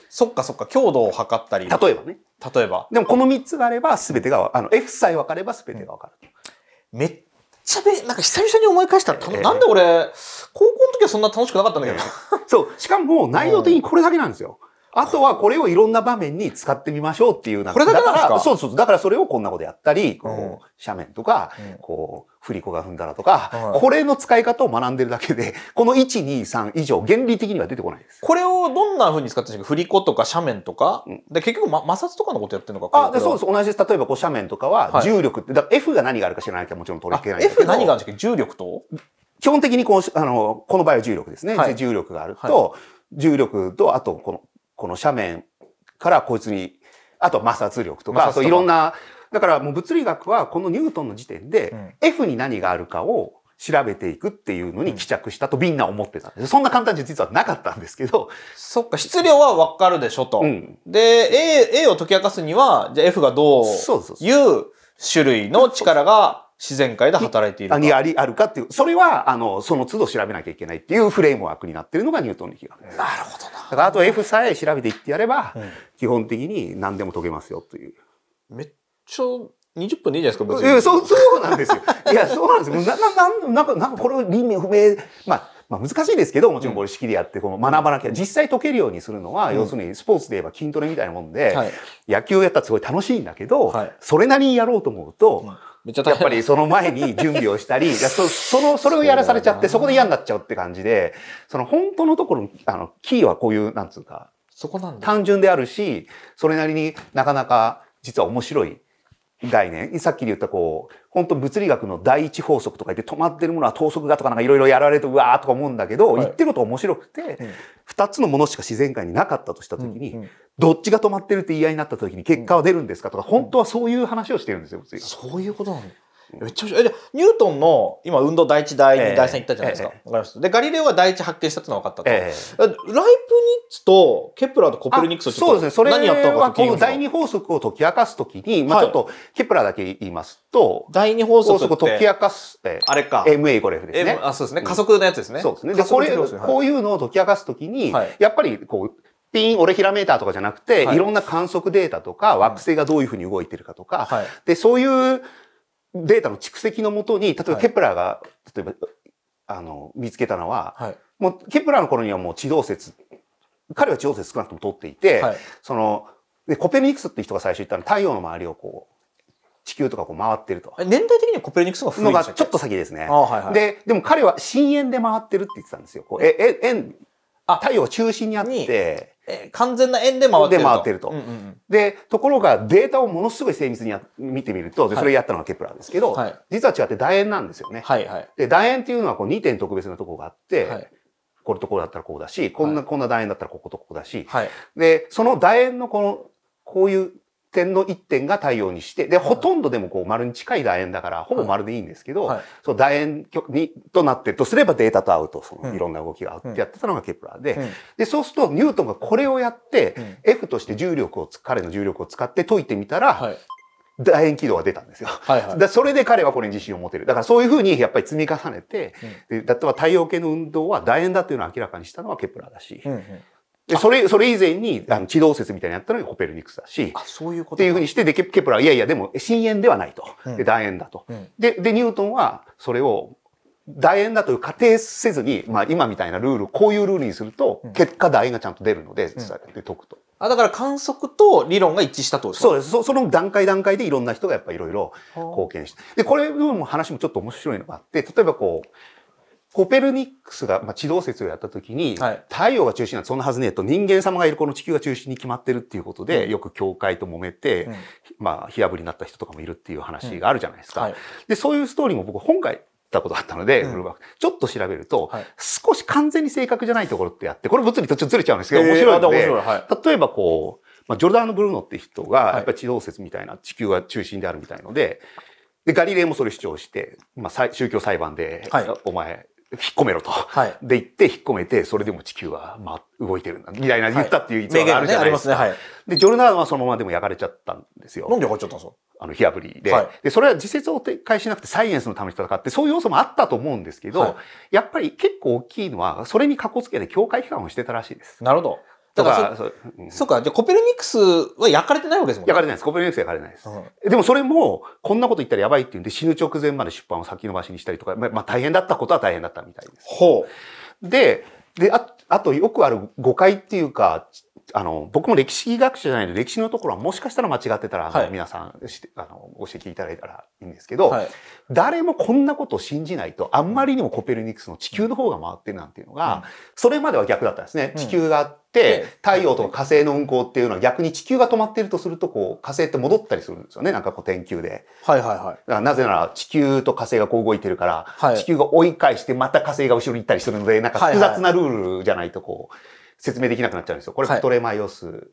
そっかそっか、強度を測ったり。例えばね。例えば。でも、この3つがあれば、すべてが、あの、F さえ分かればすべてが分かる。めっちゃべ、なんか久々に思い返したら、なんで俺、高校の時はそんな楽しくなかったんだけど。そう。しかも、内容的にこれだけなんですよ。あとはこれをいろんな場面に使ってみましょうっていうこれだけなんですかそうそう。だからそれをこんなことやったり、こう、斜面とか、こう、振り子が踏んだらとか、これの使い方を学んでるだけで、この1、2、3以上、原理的には出てこないです。これをどんな風に使ってるんですか振り子とか斜面とか、で結局、摩擦とかのことやってるのかあ、そうです。同じです。例えばこう斜面とかは重力って、だから F が何があるか知らなきゃもちろん取り付けない F 何があるんですか重力と基本的にこう、あの、この場合は重力ですね。重力があると、重力と、あと、このこの斜面からこいつに、あと摩擦力とか、そういろんな、だからもう物理学はこのニュートンの時点で、F に何があるかを調べていくっていうのに帰着したとみんな思ってたんです。そんな簡単じゃ実はなかったんですけど。そっか、質量はわかるでしょと。うん、で、A、A を解き明かすには、じゃあ F がどういう種類の力が自然界で働いているか。にあり、あるかっていう。それは、あの、その都度調べなきゃいけないっていうフレームワークになってるのがニュートン力学なるほどな。だからあと F さえ調べていってやれば、うん、基本的に何でも解けますよという。めっちゃ、20分でいいじゃないですか、別に。そう、そうなんですよ。いや、そうなんですよ。な、な、ななんか、なんかこれ輪理念不明、まあ、まあ、難しいですけど、もちろんこれ式でやって、この学ばなきゃ、実際解けるようにするのは、要するにスポーツで言えば筋トレみたいなもんで、野球をやったらすごい楽しいんだけど、それなりにやろうと思うと、めっちゃやっぱりその前に準備をしたり、そその、それをやらされちゃって、そこで嫌になっちゃうって感じで、その本当のところ、あの、キーはこういう、なんつうか、そこなん単純であるし、それなりになかなか実は面白い概念、さっきで言ったこう、本当物理学の第一法則とか言って止まってるものは等速がとかなんかいろいろやられてうわーとか思うんだけど、はい、言ってること面白くて、二、うん、つのものしか自然界になかったとしたときに、うんうん、どっちが止まってるって言い合いになったときに結果は出るんですかとか、本当はそういう話をしてるんですよ、物理学。そういうことなの、めっちゃ面え、ニュートンの、今、運動第一、第二、第三言ったじゃないですか。わ、かりました。で、ガリレオが第一発見したっての分かったと。えライプニッツとケプラーとコペルニクスそうですね。それ何やっこの第二法則を解き明かすときに、まあちょっと、ケプラーだけ言いますと、第二法則を解き明かす、ってあれか。MA ゴレフですね、あ、そうですね。加速のやつですね。そうですね。で、これ、こういうのを解き明かすときに、やっぱり、こう、ピン、俺ひらめいたとかじゃなくて、い、ろんな観測データとか、惑星がどういうふうに動いてるかとか、で、そういう、データの蓄積のもとに、例えばケプラーが、はい、例えば、あの、見つけたのは、はい、もうケプラーの頃にはもう地動説、彼は地動説少なくとも取っていて、はい、その、で、コペニクスって人が最初言ったのは太陽の周りをこう、地球とかこう回ってると。年代的にはコペニクスが古いのがちょっと先ですね。はいはい、で、でも彼は深淵で回ってるって言ってたんですよ。こうえ、え、円、太陽中心にあって、え完全な円で回ってると。で回ってると、うんうん、で、ところがデータをものすごい精密にや見てみると、それやったのはケプラーですけど、はい、実は違って楕円なんですよね。はいはい、で、楕円っていうのはこう2点特別なところがあって、はい、これとこうだったらこうだし、こんな、こんな楕円だったらこことここだし、で、その楕円のこの、こういう点の1点が太陽にして、で、ほとんどでもこう丸に近い楕円だから、ほぼ丸でいいんですけど、はい、そう楕円にとなってとすればデータと合うと、そのいろんな動きが合ってやってたのがケプラーで、うん、で、そうするとニュートンがこれをやって、うん、F として重力を、彼の重力を使って解いてみたら、はい楕円軌道が出たんですよ。はいはい、だそれで彼はこれに自信を持てる。だからそういうふうにやっぱり積み重ねて、うん、だっは太陽系の運動は楕円だっていうのを明らかにしたのはケプラーだし、うんうで、それ、それ以前に、あの、地動説みたいなやったのがコペルニクスだし、あ、そういうことっていうふうにして、で、ケプラーは、いやいや、でも、深淵ではないと。うん、で、楕円だと、うん、で、で、ニュートンは、それを、楕円だという仮定せずに、まあ、今みたいなルール、こういうルールにすると、結果楕円がちゃんと出るので、うん、で解くと。あ、だから観測と理論が一致したとそうですそ。その段階段階でいろんな人がやっぱいろいろ貢献して。で、これの話もちょっと面白いのがあって、例えばこう、コペルニクスが、まあ、地動説をやった時に、はい、太陽が中心なんてそんなはずねえと、人間様がいるこの地球が中心に決まってるっていうことで、うん、よく教会と揉めて、うん、まあ、火炙りになった人とかもいるっていう話があるじゃないですか。はい、で、そういうストーリーも僕本回、たことあったので、うん、ちょっと調べると、はい、少し完全に正確じゃないところってあって、これ物理とちょっとずれちゃうんですけど、面白いので、えーはい、例えばこう、まあ、ジョルダーノ・ブルーノって人が、やっぱり地動説みたいな、地球が中心であるみたいので、で、ガリレーもそれ主張して、まあ、宗教裁判で、はい、お前、引っ込めろと。はい、で言って、引っ込めて、それでも地球は、まあ、動いてるんだ。みたいな言ったっていう逸話があるじゃないですか。はいで、ジョルナードはそのままでも焼かれちゃったんですよ。なんで焼かれちゃったんですかあの、火炙りで、はい、で、それは自説を展開しなくてサイエンスのために戦って、そういう要素もあったと思うんですけど、はい、やっぱり結構大きいのは、それに囲つけて境界批判をしてたらしいです。なるほど。だからそ、うん、そうか、じゃコペルニクスは焼かれてないわけですもんね。焼かれないです。コペルニクス焼かれないです。うん、でもそれも、こんなこと言ったらやばいって言うんで、死ぬ直前まで出版を先延ばしにしたりとか、まあ大変だったことは大変だったみたいです。ほう。で、で、ああとよくある誤解っていうか、あの僕も歴史学者じゃないので歴史のところはもしかしたら間違ってたら、はい、皆さんあのご指摘いただいたらいいんですけど、はい、誰もこんなことを信じないとあんまりにもコペルニクスの地球の方が回ってるなんていうのが、うん、それまでは逆だったんですね。地球があって、うん、太陽とか火星の運行っていうのは逆に地球が止まってるとするとこう火星って戻ったりするんですよねなんかこう天球で。はいはいはい、だからなぜなら地球と火星がこう動いてるから、はい、地球が追い返してまた火星が後ろに行ったりするのでなんか複雑なルールじゃないとこう。説明できなくなっちゃうんですよ。これ、プトレマイオス、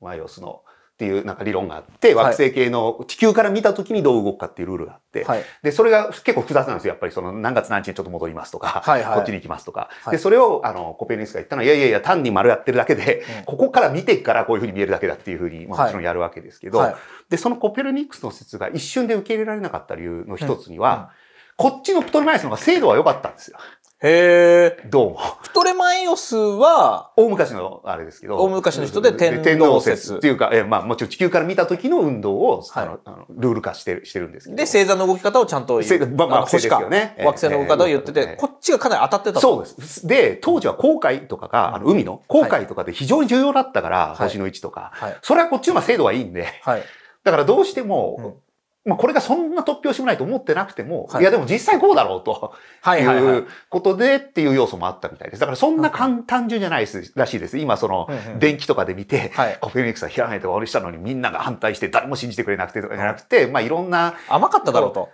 マイオスのっていうなんか理論があって、惑星系の地球から見た時にどう動くかっていうルールがあって、はい、で、それが結構複雑なんですよ。やっぱりその何月何日にちょっと戻りますとか、はいはい、こっちに行きますとか。はい、で、それをあの、コペルニクスが言ったのは、いやいやいや、単に丸やってるだけで、うん、ここから見てからこういうふうに見えるだけだっていうふうに、まあ、もちろんやるわけですけど、はい、で、そのコペルニクスの説が一瞬で受け入れられなかった理由の一つには、うんうん、こっちのプトレマイスの方が精度は良かったんですよ。へえ。どうも。プトレマイオスは、大昔のあれですけど。大昔の人で天皇説。っていうか、えまあもちろん地球から見た時の運動を、はい、あのルール化してしてるんですけど。で、星座の動き方をちゃんと言う。まあ、星ですよね。惑星の動き方を言ってて、こっちがかなり当たってたそうです。で、当時は航海とかが、あの海の航海とかで非常に重要だったから、星の位置とか。はい、それはこっちの精度はいいんで。はいだからどうしても、まあ、これがそんな突拍子もないと思ってなくても、はい、いやでも実際こうだろうとはいいうことでっていう要素もあったみたいです。だからそんな簡単純じゃないらしいです。今その電気とかで見て、はい、コペミックスはひらいて終わりしたのにみんなが反対して誰も信じてくれなくてとかじゃなくて、まあいろんな。甘かっただろうと。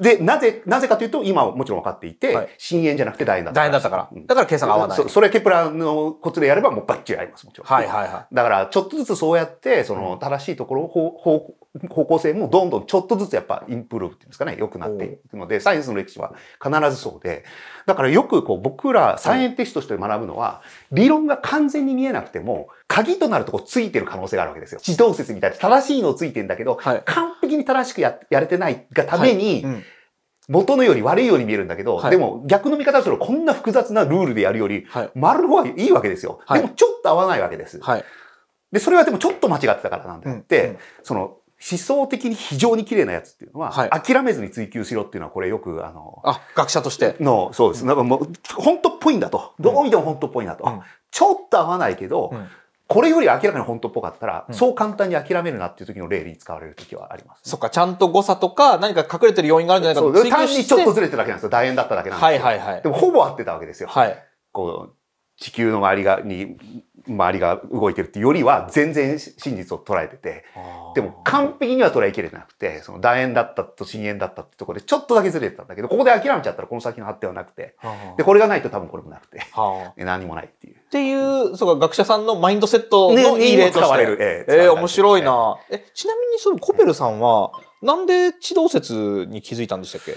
で、なぜ、なぜかというと今はもちろん分かっていて、はい、深淵じゃなくて大変だった。大変だったから。だから計算が合わない。そそれケプラのコツでやればもうバッチリ合います、もちろん。はいはいはい。だからちょっとずつそうやって、その正しいところを、方、方、方向性もどんどんちょっとずつやっぱインプルーブっていうんですかね、良くなっていくので、サイエンスの歴史は必ずそうで、だからよくこう僕らサイエンティストとして学ぶのは、理論が完全に見えなくても、鍵となるとこついてる可能性があるわけですよ。地動説みたいな正しいのついてんだけど、完璧に正しくやれてないがために、元のより悪いように見えるんだけど、はい、でも逆の見方するとこんな複雑なルールでやるより、丸の方がいいわけですよ、はい。でもちょっと合わないわけです。で、それはでもちょっと間違ってたからなんだって、うんうん、その、思想的に非常に綺麗なやつっていうのは、はい、諦めずに追求しろっていうのは、これよく、あの、あ、学者として。の、そうです。なんかもう、本当っぽいんだと。どう見ても本当っぽいなと。うん、ちょっと合わないけど、うん、これより明らかに本当っぽかったら、うん、そう簡単に諦めるなっていう時の例に使われる時はあります、ね、そっか、ちゃんと誤差とか、何か隠れてる要因があるんじゃないかと単にちょっとずれてただけなんですよ。大円だっただけなんですよ。はいはいはい。でも、ほぼ合ってたわけですよ。はい。こう、地球の周りが、に、周りが動いてるってよりは全然真実を捉えててでも完璧には捉えきれなくてその楕円だったと深淵だったってところでちょっとだけずれてたんだけどここで諦めちゃったらこの先の発展はなくてでこれがないと多分これもなくて何もないっていう。っていう、そうか、学者さんのマインドセットのいい例として、ね、使われる。ええー、面白いな。え、ちなみにそのコペルさんは、なんで地動説に気づいたんでしたっけ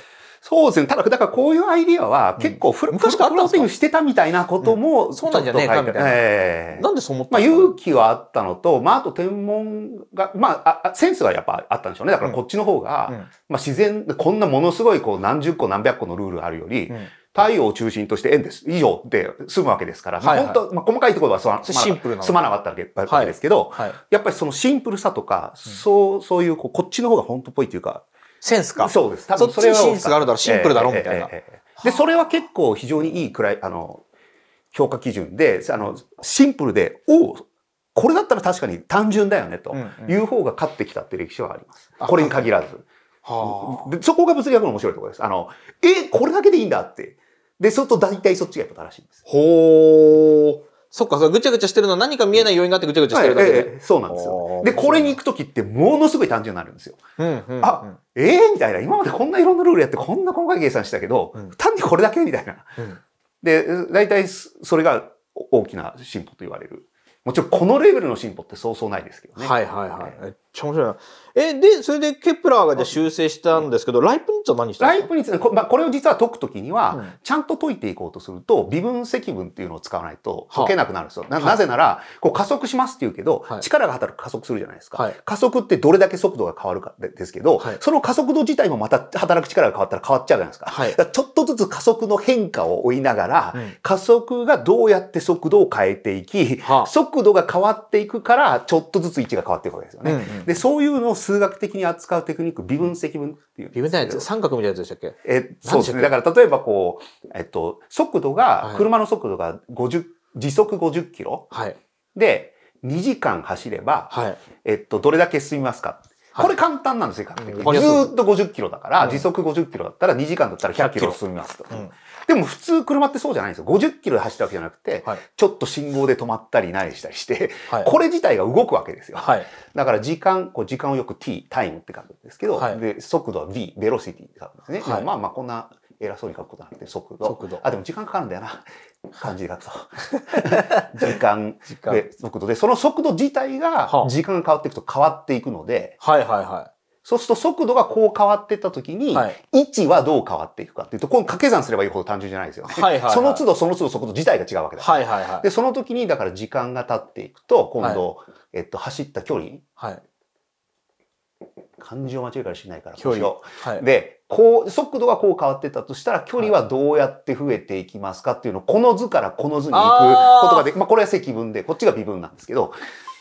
そうですね。ただ、だからこういうアイディアは結構フル、うん、昔からロテンしてたみたいなことも、うん、そうなんじゃねえかみたいな。えー、なんでそう思ったまあ、勇気はあったのと、まあ、あと天文が、まあ、あ、センスがやっぱあったんでしょうね。だからこっちの方が、うん、まあ、自然、こんなものすごいこう何十個何百個のルールあるより、太陽を中心として円です。以上で済むわけですから、はいはい、本当、まあ、細かいところはそのシンプルなすまなかったわけですけど、はいはい、やっぱりそのシンプルさとか、そう、そういうこうこっちの方が本当っぽいというか、センスか。そうです。多分それは。センスがあるだろシンプルだろう、みたいな。で、それは結構非常にいいくらい、あの、評価基準で、あの、シンプルで、おこれだったら確かに単純だよね、という方が勝ってきたって歴史はあります。うんうん、これに限らず。はあ、そこが物理学の面白いところです。あの、え、これだけでいいんだって。で、それと大体そっちがやっぱ正しいんです。ほー。そっか、そぐちゃぐちゃしてるのは何か見えない要因があってぐちゃぐちゃしてるだけで、はいええ、そうなんですよ。で、これに行くときってものすごい単純になるんですよ。うんうんうん、あ、ええー、みたいな。今までこんないろんなルールやってこんな細かい計算したけど、うん、単にこれだけみたいな。うん、で、大体それが大きな進歩と言われる。もちろんこのレベルの進歩ってそうそうないですけどね。はいはいはい。えちゃ面白いな。え、で、それでケプラーがじゃ修正したんですけど、ライプニッツは何したんですかライプニッツこ,、まあ、これを実は解くときには、ちゃんと解いていこうとすると、微分積分っていうのを使わないと解けなくなるんですよ。ななぜなら、こう加速しますって言うけど、力が働く加速するじゃないですか。はい、加速ってどれだけ速度が変わるかですけど、はい、その加速度自体もまた働く力が変わったら変わっちゃうじゃないですか。はい、ちょっとずつ加速の変化を追いながら、加速がどうやって速度を変えていき、速度が変わっていくから、ちょっとずつ位置が変わっていくわけですよね。うんうんで、そういうのを数学的に扱うテクニック、微分積分っていう。微分じゃやつ三角みたいなやつでしたっけえ、そうですね。だから例えばこう、えっと、速度が、車の速度が50、時速50キロ。はい。で、2時間走れば、はい。えっと、どれだけ進みますかこれ簡単なんですよ、比較ずっと50キロだから、時速50キロだったら2時間だったら100キロ進みますと。でも普通車ってそうじゃないんですよ。50キロで走ったわけじゃなくて、はい、ちょっと信号で止まったり何したりして、はい、これ自体が動くわけですよ。はい、だから時間、こう時間をよく t、タイムって書くんですけど、で速度は v、ベロシティって書くんですね。まあまあこんな偉そうに書くことなくて速度。速度。あ、でも時間かかるんだよな。漢字で書くと。時間で速度で、その速度自体が時間が変わっていくと変わっていくので、はいはいはい。そうすると速度がこう変わっていった時に、位置はどう変わっていくかっていうと、この掛け算すればいいほど単純じゃないですよ。はいはいはい、その都度その都度速度自体が違うわけです。はいはいはい。で、その時にだから時間が経っていくと、今度、はい、えっと、走った距離。はい。漢字を間違えからしないから、距離を。はい、で、こう、速度がこう変わってたとしたら、距離はどうやって増えていきますかっていうのを、この図からこの図に行くことがで、まあ、これは積分で、こっちが微分なんですけど、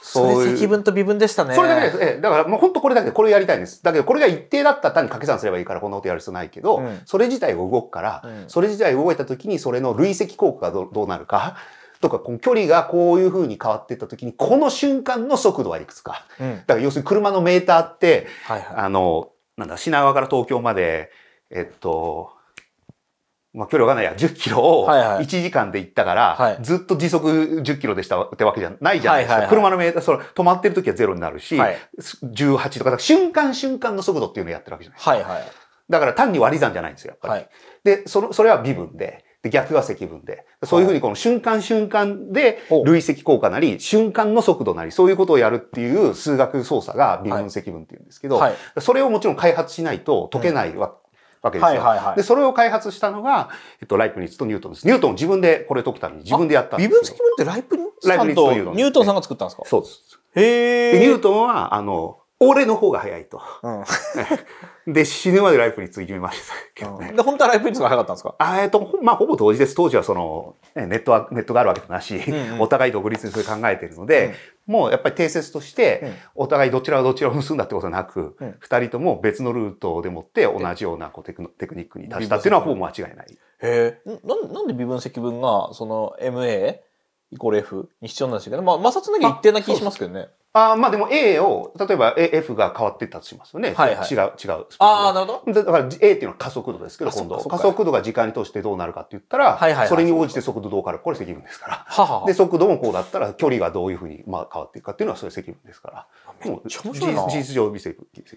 そういう。積分と微分でしたね。それだけです。ええ、だからもう本当これだけ、これやりたいんです。だけどこれが一定だったら単に掛け算すればいいからこんなことやる必要ないけど、うん、それ自体が動くから、うん、それ自体動いた時にそれの累積効果がどどうなるか、とか、この距離がこういう風に変わっていった時に、この瞬間の速度はいくつか。うん、だから要するに車のメーターって、はいはい、あの、なんだ、品川から東京まで、えっと、まあ、距離わかんないや、10キロを1時間で行ったから、はいはい、ずっと時速10キロでしたってわけじゃないじゃないですか。車のメーター、その止まってる時はゼロになるし、はい、18とか、か瞬間瞬間の速度っていうのをやってるわけじゃないですか。はいはい、だから単に割り算じゃないんですよ、やっぱり。はい、で、その、それは微分で。で逆は積分で。そういうふうにこの瞬間瞬間で累積効果なり、瞬間の速度なり、そういうことをやるっていう数学操作が微分積分っていうんですけど、はいはい、それをもちろん開発しないと解けないわけ。わけですよ。はいはいはい、で、それを開発したのが、えっと、ライプニッツとニュートンです。ニュートン自分でこれ解くために自分でやったんです微分積分ってライプニッツさんとニュートンさんが作ったんですかそうです。へえ。ニュートンは、あの、俺の方が早いと。うん、で、死ぬまでライフについてみましたけどね。で、本当はライプニッツが早かったんですかえっと、まあ、ほぼ同時です。当時はその、ネットは、ネットがあるわけでもなし、うんうん、お互い独立にそれ考えているので、うん、もうやっぱり定説として、お互いどちらがどちらを結んだってことはなく、二、うん、人とも別のルートでもって同じようなこうテクテクニックに達したっていうのはほぼ間違いない。へえ。なんで微分積分が、その MA イコール F に必要なんですけど、まあ、摩擦のき一定な気しますけどね。あまあでも A を、例えば F が変わっていったとしますよね。はいはい、違う、違う。ああ、なるほど。だから A っていうのは加速度ですけど、今度。加速度が時間に通してどうなるかって言ったら、はいはいはい、それに応じて速度どうかるこれ積分ですから。はで、速度もこうだったら、距離がどういうふうにまあ変わっていくかっていうのはそれ積分ですから。もう、ちょいな。事実上微積分です。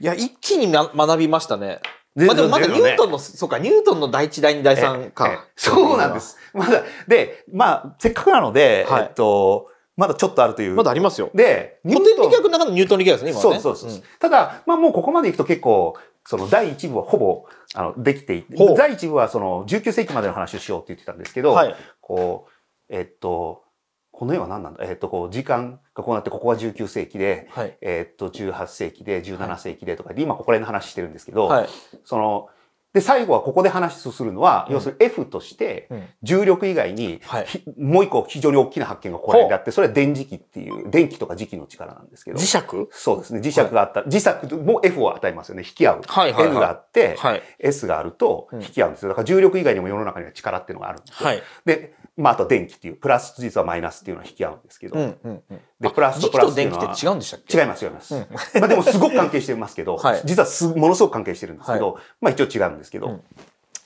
いや、一気に学びましたね。まあでもまだニュートンの、ね、そうか、ニュートンの第一、第二、第三か。そうなんです。まだ、で、まあ、せっかくなので、はい、えっと、まだちょっとあるという。まだありますよ。で、ニュー古典力学の中のニュートン力学ですね、今はね。そうそうそう。うん、ただ、まあもうここまでいくと結構、その第一部はほぼ、あの、できていて、第一部はその19世紀までの話をしようって言ってたんですけど、はい、こう、えっと、この絵は何なんだえっと、こう、時間がこうなって、ここは19世紀で、はい、えっと、18世紀で、17世紀でとかで、今ここら辺の話してるんですけど、はい、その、で、最後はここで話すするのは、うん、要するに F として、重力以外に、はい、もう一個非常に大きな発見がこれであって、それは電磁気っていう、電気とか磁気の力なんですけど。磁石そうですね。磁石があった、はい、磁石も F を与えますよね。引き合う。はいはいはい、N があって、はい、S があると引き合うんですよ。だから重力以外にも世の中には力っていうのがあるんですよ。はい、で、まあ、あと電気っていうプラスと実はマイナスっていうのは引き合うんですけど、うんうんうん、でプラスとプラスっていうのは違うんでしたっけ違います違います、うん、まあでもすごく関係してますけど、はい、実はすものすごく関係してるんですけど、はい、まあ一応違うんですけど、うん、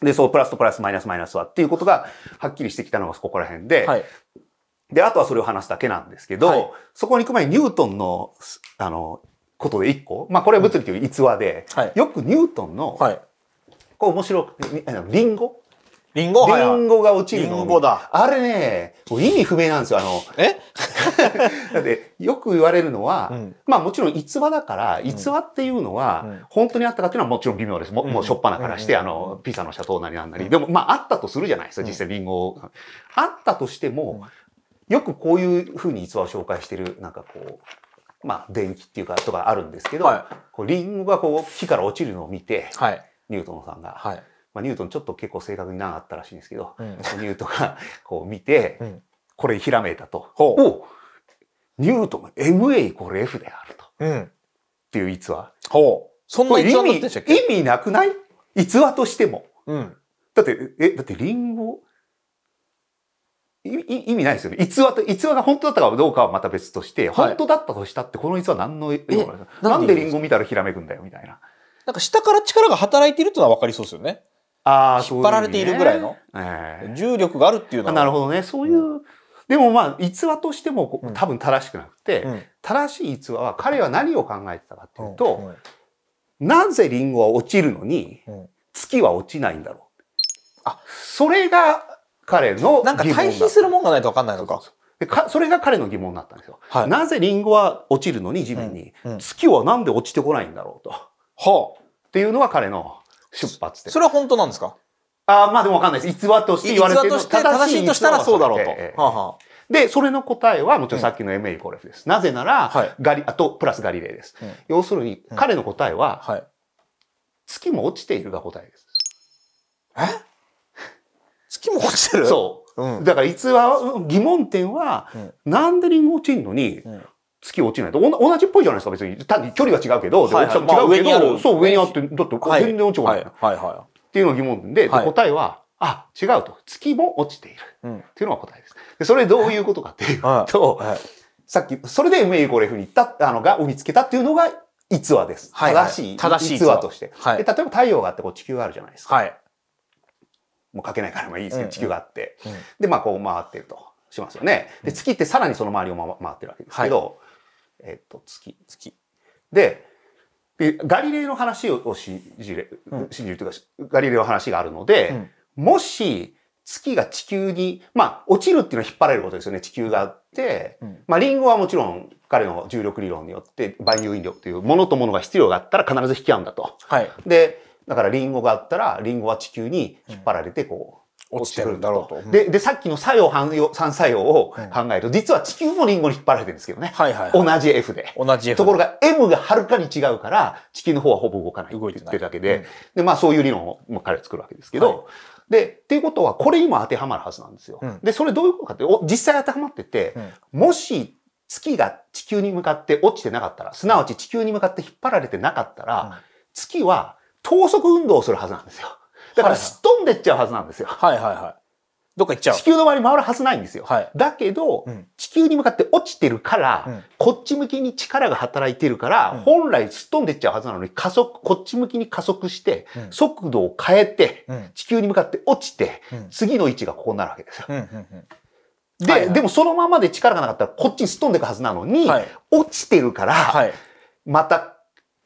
でそうプラスとプラスマイナスマイナスはっていうことがはっきりしてきたのがここら辺で、はい、であとはそれを話すだけなんですけど、そこに行く前にニュートンのあのことで一個まあこれは物理という逸話で、うん、よくニュートンの、こう面白くリンゴリンゴリンゴが落ちるの。リンゴだ。あれね、もう意味不明なんですよ。あの、え だって、よく言われるのは、うん、まあもちろん逸話だから、逸話っていうのは、本当にあったかっていうのはもちろん微妙です。ももうしょっぱなからして、うん、あの、ピザのシャトーなりなんなり。でも、まああったとするじゃないですか、実際リンゴあったとしても、よくこういうふうに逸話を紹介してる、なんかこう、まあ電気っていうか、とかあるんですけど、はい、こうリンゴがこう木から落ちるのを見て、はい、ニュートンさんが、はいまあ、ニュートンちょっと結構正確に何あったらしいんですけど、うん、ニュートンがこう見て、うん、これひらめいたと。おニュートンが MA イコール F であると。うん、っていう逸話。ほう。そんな意味意味なくない逸話としても。うん、だって、え、だってリンゴ、意味ないですよね。逸話と、逸話が本当だったかどうかはまた別として、はい、本当だったとしたって、この逸話何の、なんでリンゴ見たらひらめくんだよ、みたいな。なんか下から力が働いているというのは分かりそうですよね。あ引っ張られているぐらいの重力があるっていうのは。なるほどね。そういう、でもまあ逸話としても多分正しくなくて、うん、正しい逸話は彼は何を考えてたかっていうと、うん、なぜリンゴは落ちるのに、月は落ちないんだろう。あ、それが彼のなんか対比するもんがないと分かんないのか。でかそれが彼の疑問だったんですよ。はい、なぜリンゴは落ちるのに地面に、うん、月はなんで落ちてこないんだろうと。はあ、っていうのは彼の出発点。それは本当なんですかあまあでもわかんないです。逸話として言われてると正しいとしたらそうだろうと。ええははで、それの答えはもちろんさっきのエメイコレフです。うん、なぜなら、はい、ガリ、あと、プラスガリレイです。うん、要するに、彼の答えは、うんはい、月も落ちているが答えです。え月も落ちてるそう。だから逸話、疑問点は、なんでリンゴ落ちんのに、月落ちないと。同じっぽいじゃないですか、別に。単に距離は違うけど、はいはい、大きさも違うけど、まあ、上そう、上にあって、だって全然落ちない。はいはい、っていうのが疑問で、で答えは、あ、違うと。月も落ちている。うん、っていうのが答えです。でそれどういうことかっていうと、はいはい、さっき、それで MA イコレフに行った、あの、が、を見つけたっていうのが逸話です。はいはい、正しい。正しい逸話として。はい、で例えば太陽があって、こう地球があるじゃないですか。はい、もう書けないからまあいいですけど、うんうん、地球があって。うん、で、まあこう回ってるとしますよね。で、月ってさらにその周りを回ってるわけですけど、はいえっと、月。月。で、ガリレイの話を信じる、信じるというか、ガリレイの話があるので、もし、月が地球に、まあ、落ちるっていうのは引っ張られることですよね。地球があって、うん、まあ、リンゴはもちろん彼の重力理論によって万有引力というものとものが必要があったら必ず引き合うんだと。はい、で、だからリンゴがあったら、リンゴは地球に引っ張られて、こう、落ちてるんだろうと。でで、さっきの作用、反用、三作用を考えると、実は地球もリンゴに引っ張られてるんですけどね。はいはい、はい、同じ F で。同じ F ところが M がはるかに違うから、地球の方はほぼ動かないって言ってるだけで、で、まあそういう理論を彼は作るわけですけど、はいで、っていうことは、これ今当てはまるはずなんですよ。うん、で、それどういうことかって、お実際当てはまってて、うん、もし月が地球に向かって落ちてなかったら、すなわち地球に向かって引っ張られてなかったら、うん、月は等速運動をするはずなんですよ。だからすっ飛んでっちゃうはずなんですよ。はいはいはい。どっか行っちゃう。地球の周り回るはずないんですよ。はい、だけど、うん、地球に向かって落ちてるから、うん、こっち向きに力が働いてるから、うん、本来すっ飛んでっちゃうはずなのに、加速、こっち向きに加速して、速度を変えて、地球に向かって落ちて、次の位置がここになるわけですよ。で、はいはい、でもそのままで力がなかったら、こっちにすっ飛んでいくはずなのに、はい、落ちてるから、はい、また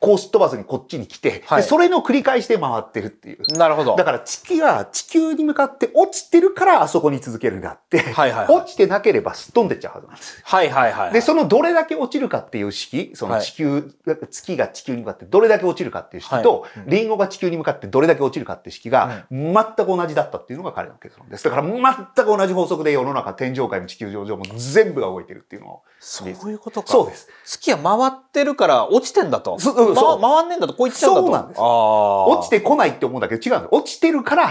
こうすっ飛ばずにこっちに来て、はい、それの繰り返しで回ってるっていう。なるほど。だから月が地球に向かって落ちてるからあそこに続けるんだって、はいはいはい、落ちてなければすっ飛んでっちゃうはずなんです。はいはいはい、で、そのどれだけ落ちるかっていう式、その地球、はい、月が地球に向かってどれだけ落ちるかっていう式と、ん、リンゴが地球に向かってどれだけ落ちるかっていう式が、全く同じだったっていうのが彼の結論です。だから全く同じ法則で世の中、天上界も地球上も全部が動いてるっていうのを。そういうことか。そうです。月は回ってるから落ちてんだと。そ回んねえんだとこういっちゃうんだと。そうなんです。落ちてこないって思うんだけど違うんです。落ちてるから、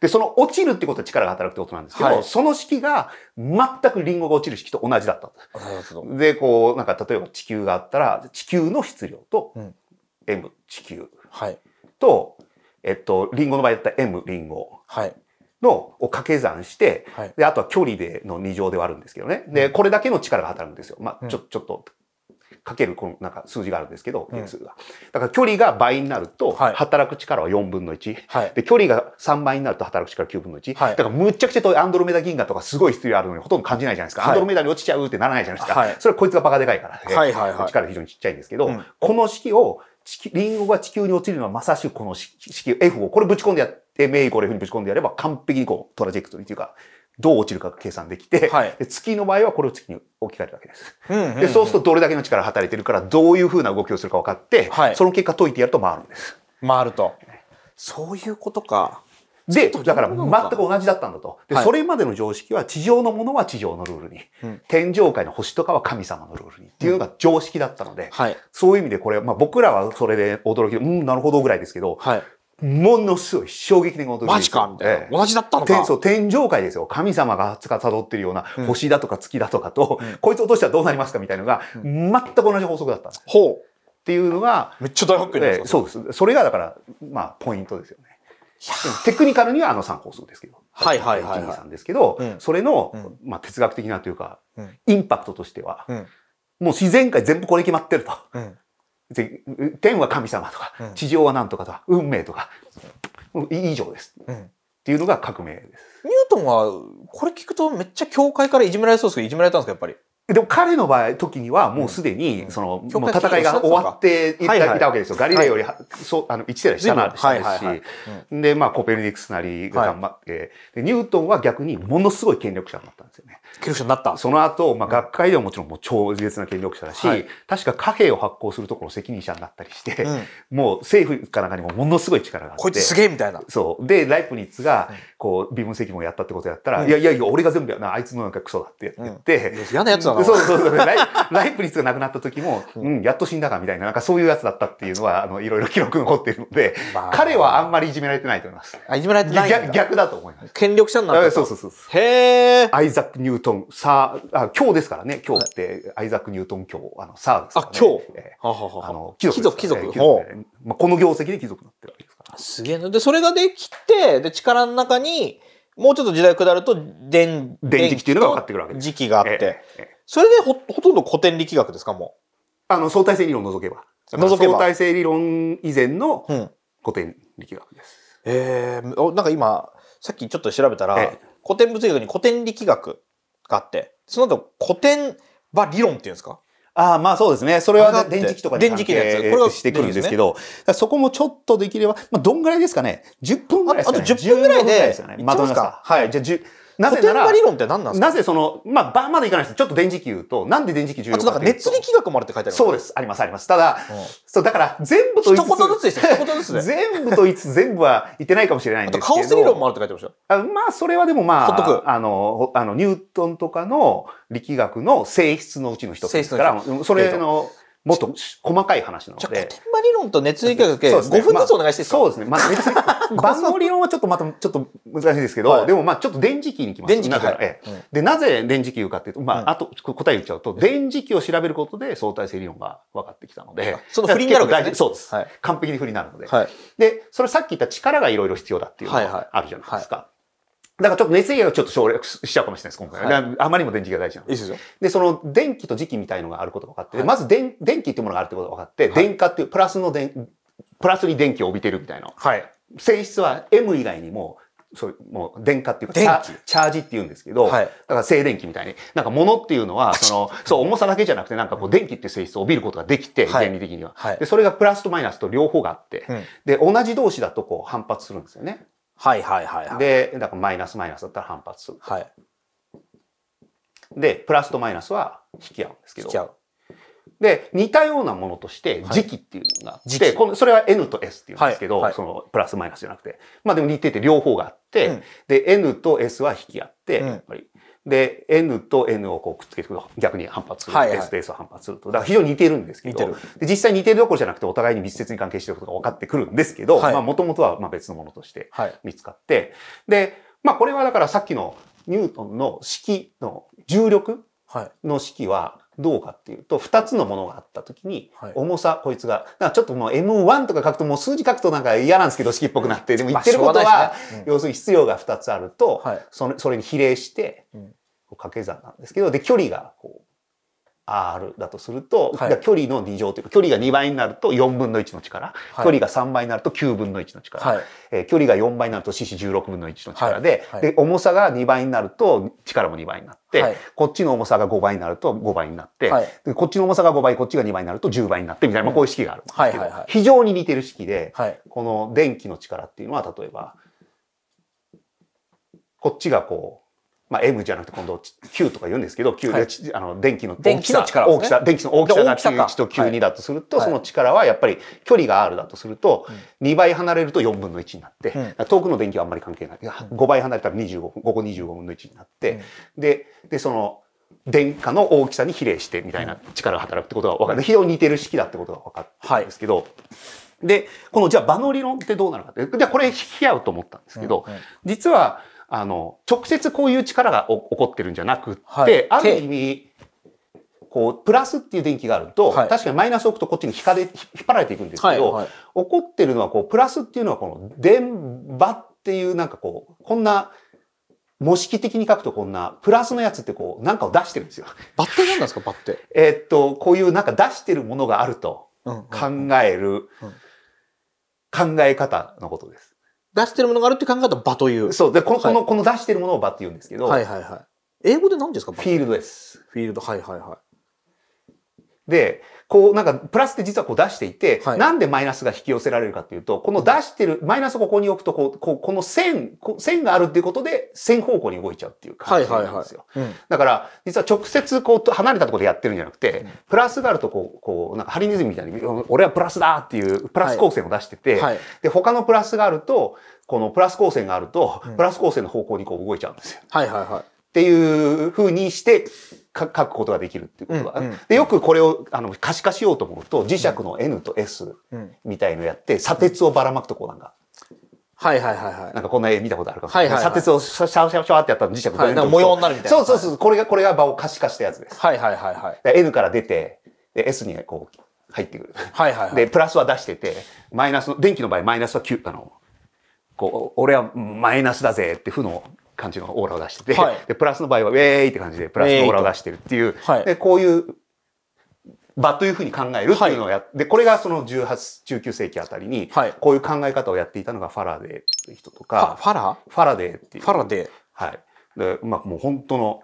で、その落ちるってことは力が働くってことなんですけど、はい、その式が全くリンゴが落ちる式と同じだった。で、こう、なんか例えば地球があったら、地球の質量と、うん、M 地球と、はい、えっと、リンゴの場合だったら M リンゴ。はいのを掛け算して、はい、で、あとは距離での2乗ではあるんですけどね。で、これだけの力が働くんですよ。まあ、ちょ、ちょっとかけるこのなんか数字があるんですけど、点数が。だから距離が倍になると、働く力は4分の1、はい、で、距離が3倍になると働く力は9分の1、はい、だからむちゃくちゃ遠いアンドロメダ銀河とかすごい必要あるのにほとんど感じないじゃないですか。はい、アンドロメダに落ちちゃうってならないじゃないですか。それはこいつがバカでかいからね。はいはいはい、力非常にちっちゃいんですけど、うん、この式をリンゴが地球に落ちるのはまさしくこの式、F をこれぶち込んでやって、MA イコ F にぶち込んでやれば完璧にこうトラジェクトリーというか、どう落ちるかが計算できて、はい、月の場合はこれを月に置き換えるわけです、で。そうするとどれだけの力働いてるからどういうふうな動きをするか分かって、はい、その結果解いてやると回るんです。回ると。そういうことか。で、だから全く同じだったんだと。で、はい、それまでの常識は地上のものは地上のルールに、うん、天上界の星とかは神様のルールにっていうのが常識だったので、うんはい、そういう意味でこれ、まあ僕らはそれで驚きで、うん、なるほどぐらいですけど、はい、ものすごい衝撃的な音マジかみたいな、同じだったのかそう、天上界ですよ。神様が司ってるような星だとか月だとかと、こいつ落としたらどうなりますかみたいなのが、全く同じ法則だったんです。ほうっていうのが。めっちゃ大発見ですそうです。それがだから、まあ、ポイントですよね。テクニカルにはあの3法則ですけど。はいはいはい、123ですけど、それの、まあ、哲学的なというか、インパクトとしては、もう自然界全部これ決まってると。天は神様とか、地上は何とかとか、運命とか、以上です。っていうのが革命です。ニュートンは、これ聞くとめっちゃ教会からいじめられそうですけど、いじめられたんですか、やっぱり。でも彼の場合、時にはもうすでに、その、もう戦いが終わっていた,、わけですよ。ガリレオよりは、そう、あの、1世代下な、下ですし。で、まあ、コペルニクスなりが頑張って、ニュートンは逆にものすごい権力者になったんですよ権力者になった。その後、まあ、学会ではもちろんもう超絶な権力者だし、はい、確か貨幣を発行するところ責任者になったりして、うん、もう政府かなんかにもものすごい力があって。こいつすげえみたいな。そう。で、ライプニッツが、こう、微分責務をやったってことやったら、うん、いやいやいや、俺が全部やな、あいつのなんかクソだって言って。うん、嫌なやつだな。そうそうそう。ライライプニッツが亡くなった時も、うん、やっと死んだかみたいな、なんかそういうやつだったっていうのは、あの、いろいろ記録残ってるので、まあ、彼はあんまりいじめられてないと思います。あ、いじめられてない逆だと思います。権力者になった。そうそうそう。へえ。アイザック・ニューートン、さあ、あ、今日ですからね、今日って、アイザック・ニュートン今日、あの、さあですから、ね。あ、今日、えはははあの貴族、貴族、貴族。まあ、この業績で貴族になってるわけですから、すげえな。で、それができて、で、力の中に、もうちょっと時代下ると電、電磁気っていうのが分かってくるわけです。時期があって。それでほ、ほとんど古典力学ですか、もう。あの、相対性理論を除けば。除けば。相対性理論以前の古典力学です。うん、ええー、なんか今、さっきちょっと調べたら、古典物理学に古典力学があって、その後古典場理論っていうんですかああ、まあそうですね。それは電磁気とか電磁気のやつ。これをしてくるんですけど、ね、そこもちょっとできれば、まあどんぐらいですかね。10分ぐらいですか、ね、あと10分ぐらいで。まとめますか。はい。じゃあなぜなら、理論って何なんですかなぜその、まあ、ーまでいかないです。ちょっと電磁気言うと、なんで電磁気重要かなんか熱力学もあるって書いてあるね、そうです。あります、あります。ただ、うん、そう、だから、全部と一言ずつでした。一言ずつで。全部と言いつ全部は言ってないかもしれないんですけど。あと、カオス理論もあるって書いてましたよ。まあ、それはでもまあ、ほっとく。あの、あの、ニュートンとかの力学の性質のうちの一つですから、それの、もっと細かい話なので。じゃあ、古典版理論と熱力学5分ずつお願いしていいですか、そうですね。まあ、熱 万能理論はちょっとまた、ちょっと難しいですけど、でもまあ、ちょっと電磁気にきます。電磁気、で、なぜ電磁気かっていうと、まあ、あと、答え言っちゃうと、電磁気を調べることで相対性理論が分かってきたので。その振りになるわけですね。そうです、完璧に振りになるので。で、それさっき言った力がいろいろ必要だっていうのがあるじゃないですか。だからちょっと熱意がちょっと省略しちゃうかもしれないです、今回。はい、あまりにも電気が大事なの。いいですよ。で、その電気と磁気みたいのがあることが分かって、はい、まず電電気っていうものがあるってことが分かって、はい、電化っていうプラスの電、プラスに電気を帯びてるみたいな。はい。性質は M 以外にも、そうもう電化っていうかチャ、チャージっていうんですけど、はい、だから静電気みたいに、なんか物っていうのは、その、そう、重さだけじゃなくて、なんかこう電気っていう性質を帯びることができて、はい、原理的には、はい、で。それがプラスとマイナスと両方があって、うん、で、同じ同士だとこう反発するんですよね。はいはいはい、はい、で、だからマイナスマイナスだったら反発する。はい。で、プラスとマイナスは引き合うんですけど。引き合う。で、似たようなものとして、時期っていうのがあって、はい、このそれは N と S っていうんですけど、はいはい、そのプラスマイナスじゃなくて、まあでも似てて両方があって、うん、で、N と S は引き合って、やっぱりで、N と N をこうくっつけてくと、逆に反発する。はいはい、S と S を反発すると。だから非常に似てるんですけど、で実際似てるどころじゃなくて、お互いに密接に関係してることが分かってくるんですけど、はい、まあ、もともとはまあ別のものとして見つかって、はい、で、まあ、これはだからさっきのニュートンの式の重力の式は、どうかっていうと、二つのものがあったときに、重さ、こいつが、ちょっともう M1 とか書くと、もう数字書くとなんか嫌なんですけど、式っぽくなって、でも言ってることは、要するに質量が二つあると、それに比例して、掛け算なんですけど、で、距離がこう、R だとすると、はい、距離の2乗というか距離が2倍になると4分の1の力、はい、距離が3倍になると9分の1の力、はい、えー、距離が4倍になると四四16分の1の力でで、重さが2倍になると力も2倍になって、こっちの重さが5倍になると5倍になって、でこっちの重さが5倍こっちが2倍になると10倍になってみたいな、まあ、こういう式があるんですけど、非常に似てる式で、この電気の力っていうのは例えばこっちがこう、まあ、M じゃなくて今度 Q とか言うんですけど、Q で、はい、あの電気の大きさ、電気の、大きさ、電気の大きさが Q1 と Q2 だとすると、はい、その力はやっぱり距離が R だとすると、2倍離れると4分の1になって、うん、遠くの電気はあんまり関係ない。5倍離れたら25分、ここ25分の1になって、うん、で、で、その、電荷の大きさに比例してみたいな力が働くってことが分かる。非常に似てる式だってことが分かってるんですけど、はいで、このじゃあ場の理論ってどうなのかって、で、これ引き合うと思ったんですけど、うんうん、実はあの、直接こういう力が起こってるんじゃなくって、はい、ある意味、こう、プラスっていう電気があると、はい、確かにマイナス置くとこっちに引かれ、引っ張られていくんですけど、はいはい、起こってるのは、こう、プラスっていうのは、この、電場っていう、なんかこう、こんな、模式的に書くとこんな、プラスのやつってこう、なんかを出してるんですよ。バッテなんですか、バッテ。えっと、こういうなんか出してるものがあると考える、考え方のことです。出してるものがあるって考えたら場という。そう。で、この、この、この出してるものを場って言うんですけど。はいはいはい。英語で何ですかフィールドです。フィールド、はいはいはい。で、こう、なんか、プラスって実はこう出していて、はい、なんでマイナスが引き寄せられるかっていうと、この出してる、マイナスをここに置くと、こう、こうこの線、線があるっていうことで、線方向に動いちゃうっていう感じなんですよ。はいはいはいうん、だから、実は直接こう、離れたところでやってるんじゃなくて、プラスがあると、こう、こう、なんかハリネズミみたいに、俺はプラスだっていう、プラス光線を出してて、はい、で、他のプラスがあると、このプラス光線があると、プラス光線の方向にこう動いちゃうんですよ。うん、はいはいはい。っていうふうにして、書くことができるっていうことは、うんうん、でよくこれをあの可視化しようと思うと磁石の N と S みたいのやって砂鉄をばらまくとこうなんか。はいはいはいはい。なんかこんな絵見たことあるかもしれない。はいはいはい、砂鉄をシャワシャワシャワってやったら磁石が、はい、模様になるみたいな。そうそうそう。これが、これが場を可視化したやつです。はいはいはいはい。で N から出て、で S にこう入ってくる。はいはい、はい、で、プラスは出してて、マイナスの、電気の場合マイナスは9、あの、こう、俺はマイナスだぜって負の感じのオーラを出してて、はい、でプラスの場合はウェーイって感じでプラスのオーラを出してるっていう、はい、でこういう場というふうに考えるっていうのをやって、はい、これがその18、19世紀あたりに、こういう考え方をやっていたのがファラデーという人とか、ファラファラデーっていう。ファラデーはい。で、まあもう本当の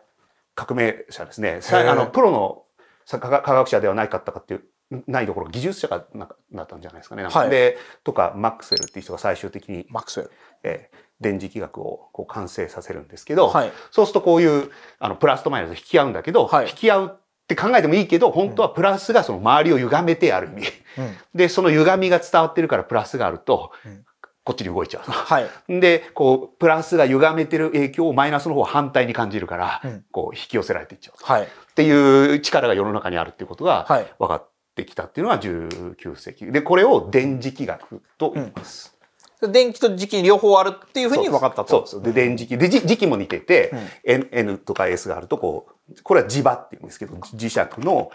革命者ですね。あの、プロの科学者ではないかったかっていうないところ技術者がななったんじゃないですかね。はい、でとかマックスウェルっていう人が最終的にマックスウェル、えー、電磁気学をこう完成させるんですけど、はい、そうするとこういうあのプラスとマイナス引き合うんだけど、はい、引き合うって考えてもいいけど本当はプラスがその周りを歪めてある意味、うん、でその歪みが伝わってるからプラスがあると、うん、こっちに動いちゃうと。はい、でこうプラスが歪めてる影響をマイナスの方反対に感じるから、うん、こう引き寄せられていっちゃうと、はい、っていう力が世の中にあるっていうことが分かっってきたっていうのは19世紀でこれを電磁気学と言います。うん、電気と磁気両方あるっていうふうに分かったと。そうです。で、電磁気。で、磁気も似てて、うん、N, N とか S があると、こう、これは磁場って言うんですけど、磁石の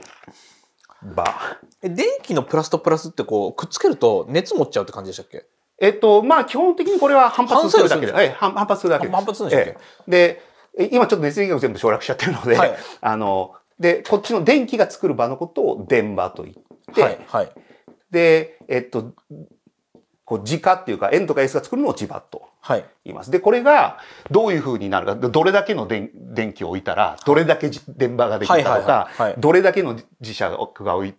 場。え、電気のプラスとプラスってこう、くっつけると熱持っちゃうって感じでしたっけえっと、まあ、基本的にこれは反発するだけで。反、はい、反発するだけで反発するんでしたっけ、ええ、で、今ちょっと熱源学全部省略しちゃってるので、はい、あの、で、こっちの電気が作る場のことを電場と言って、はいはい、で、えっと、こう、磁化っていうか、円とか S が作るのを磁場と言います。はい、で、これがどういうふうになるか、どれだけの電気を置いたら、どれだけ電場ができるかとか、どれだけの磁石が置い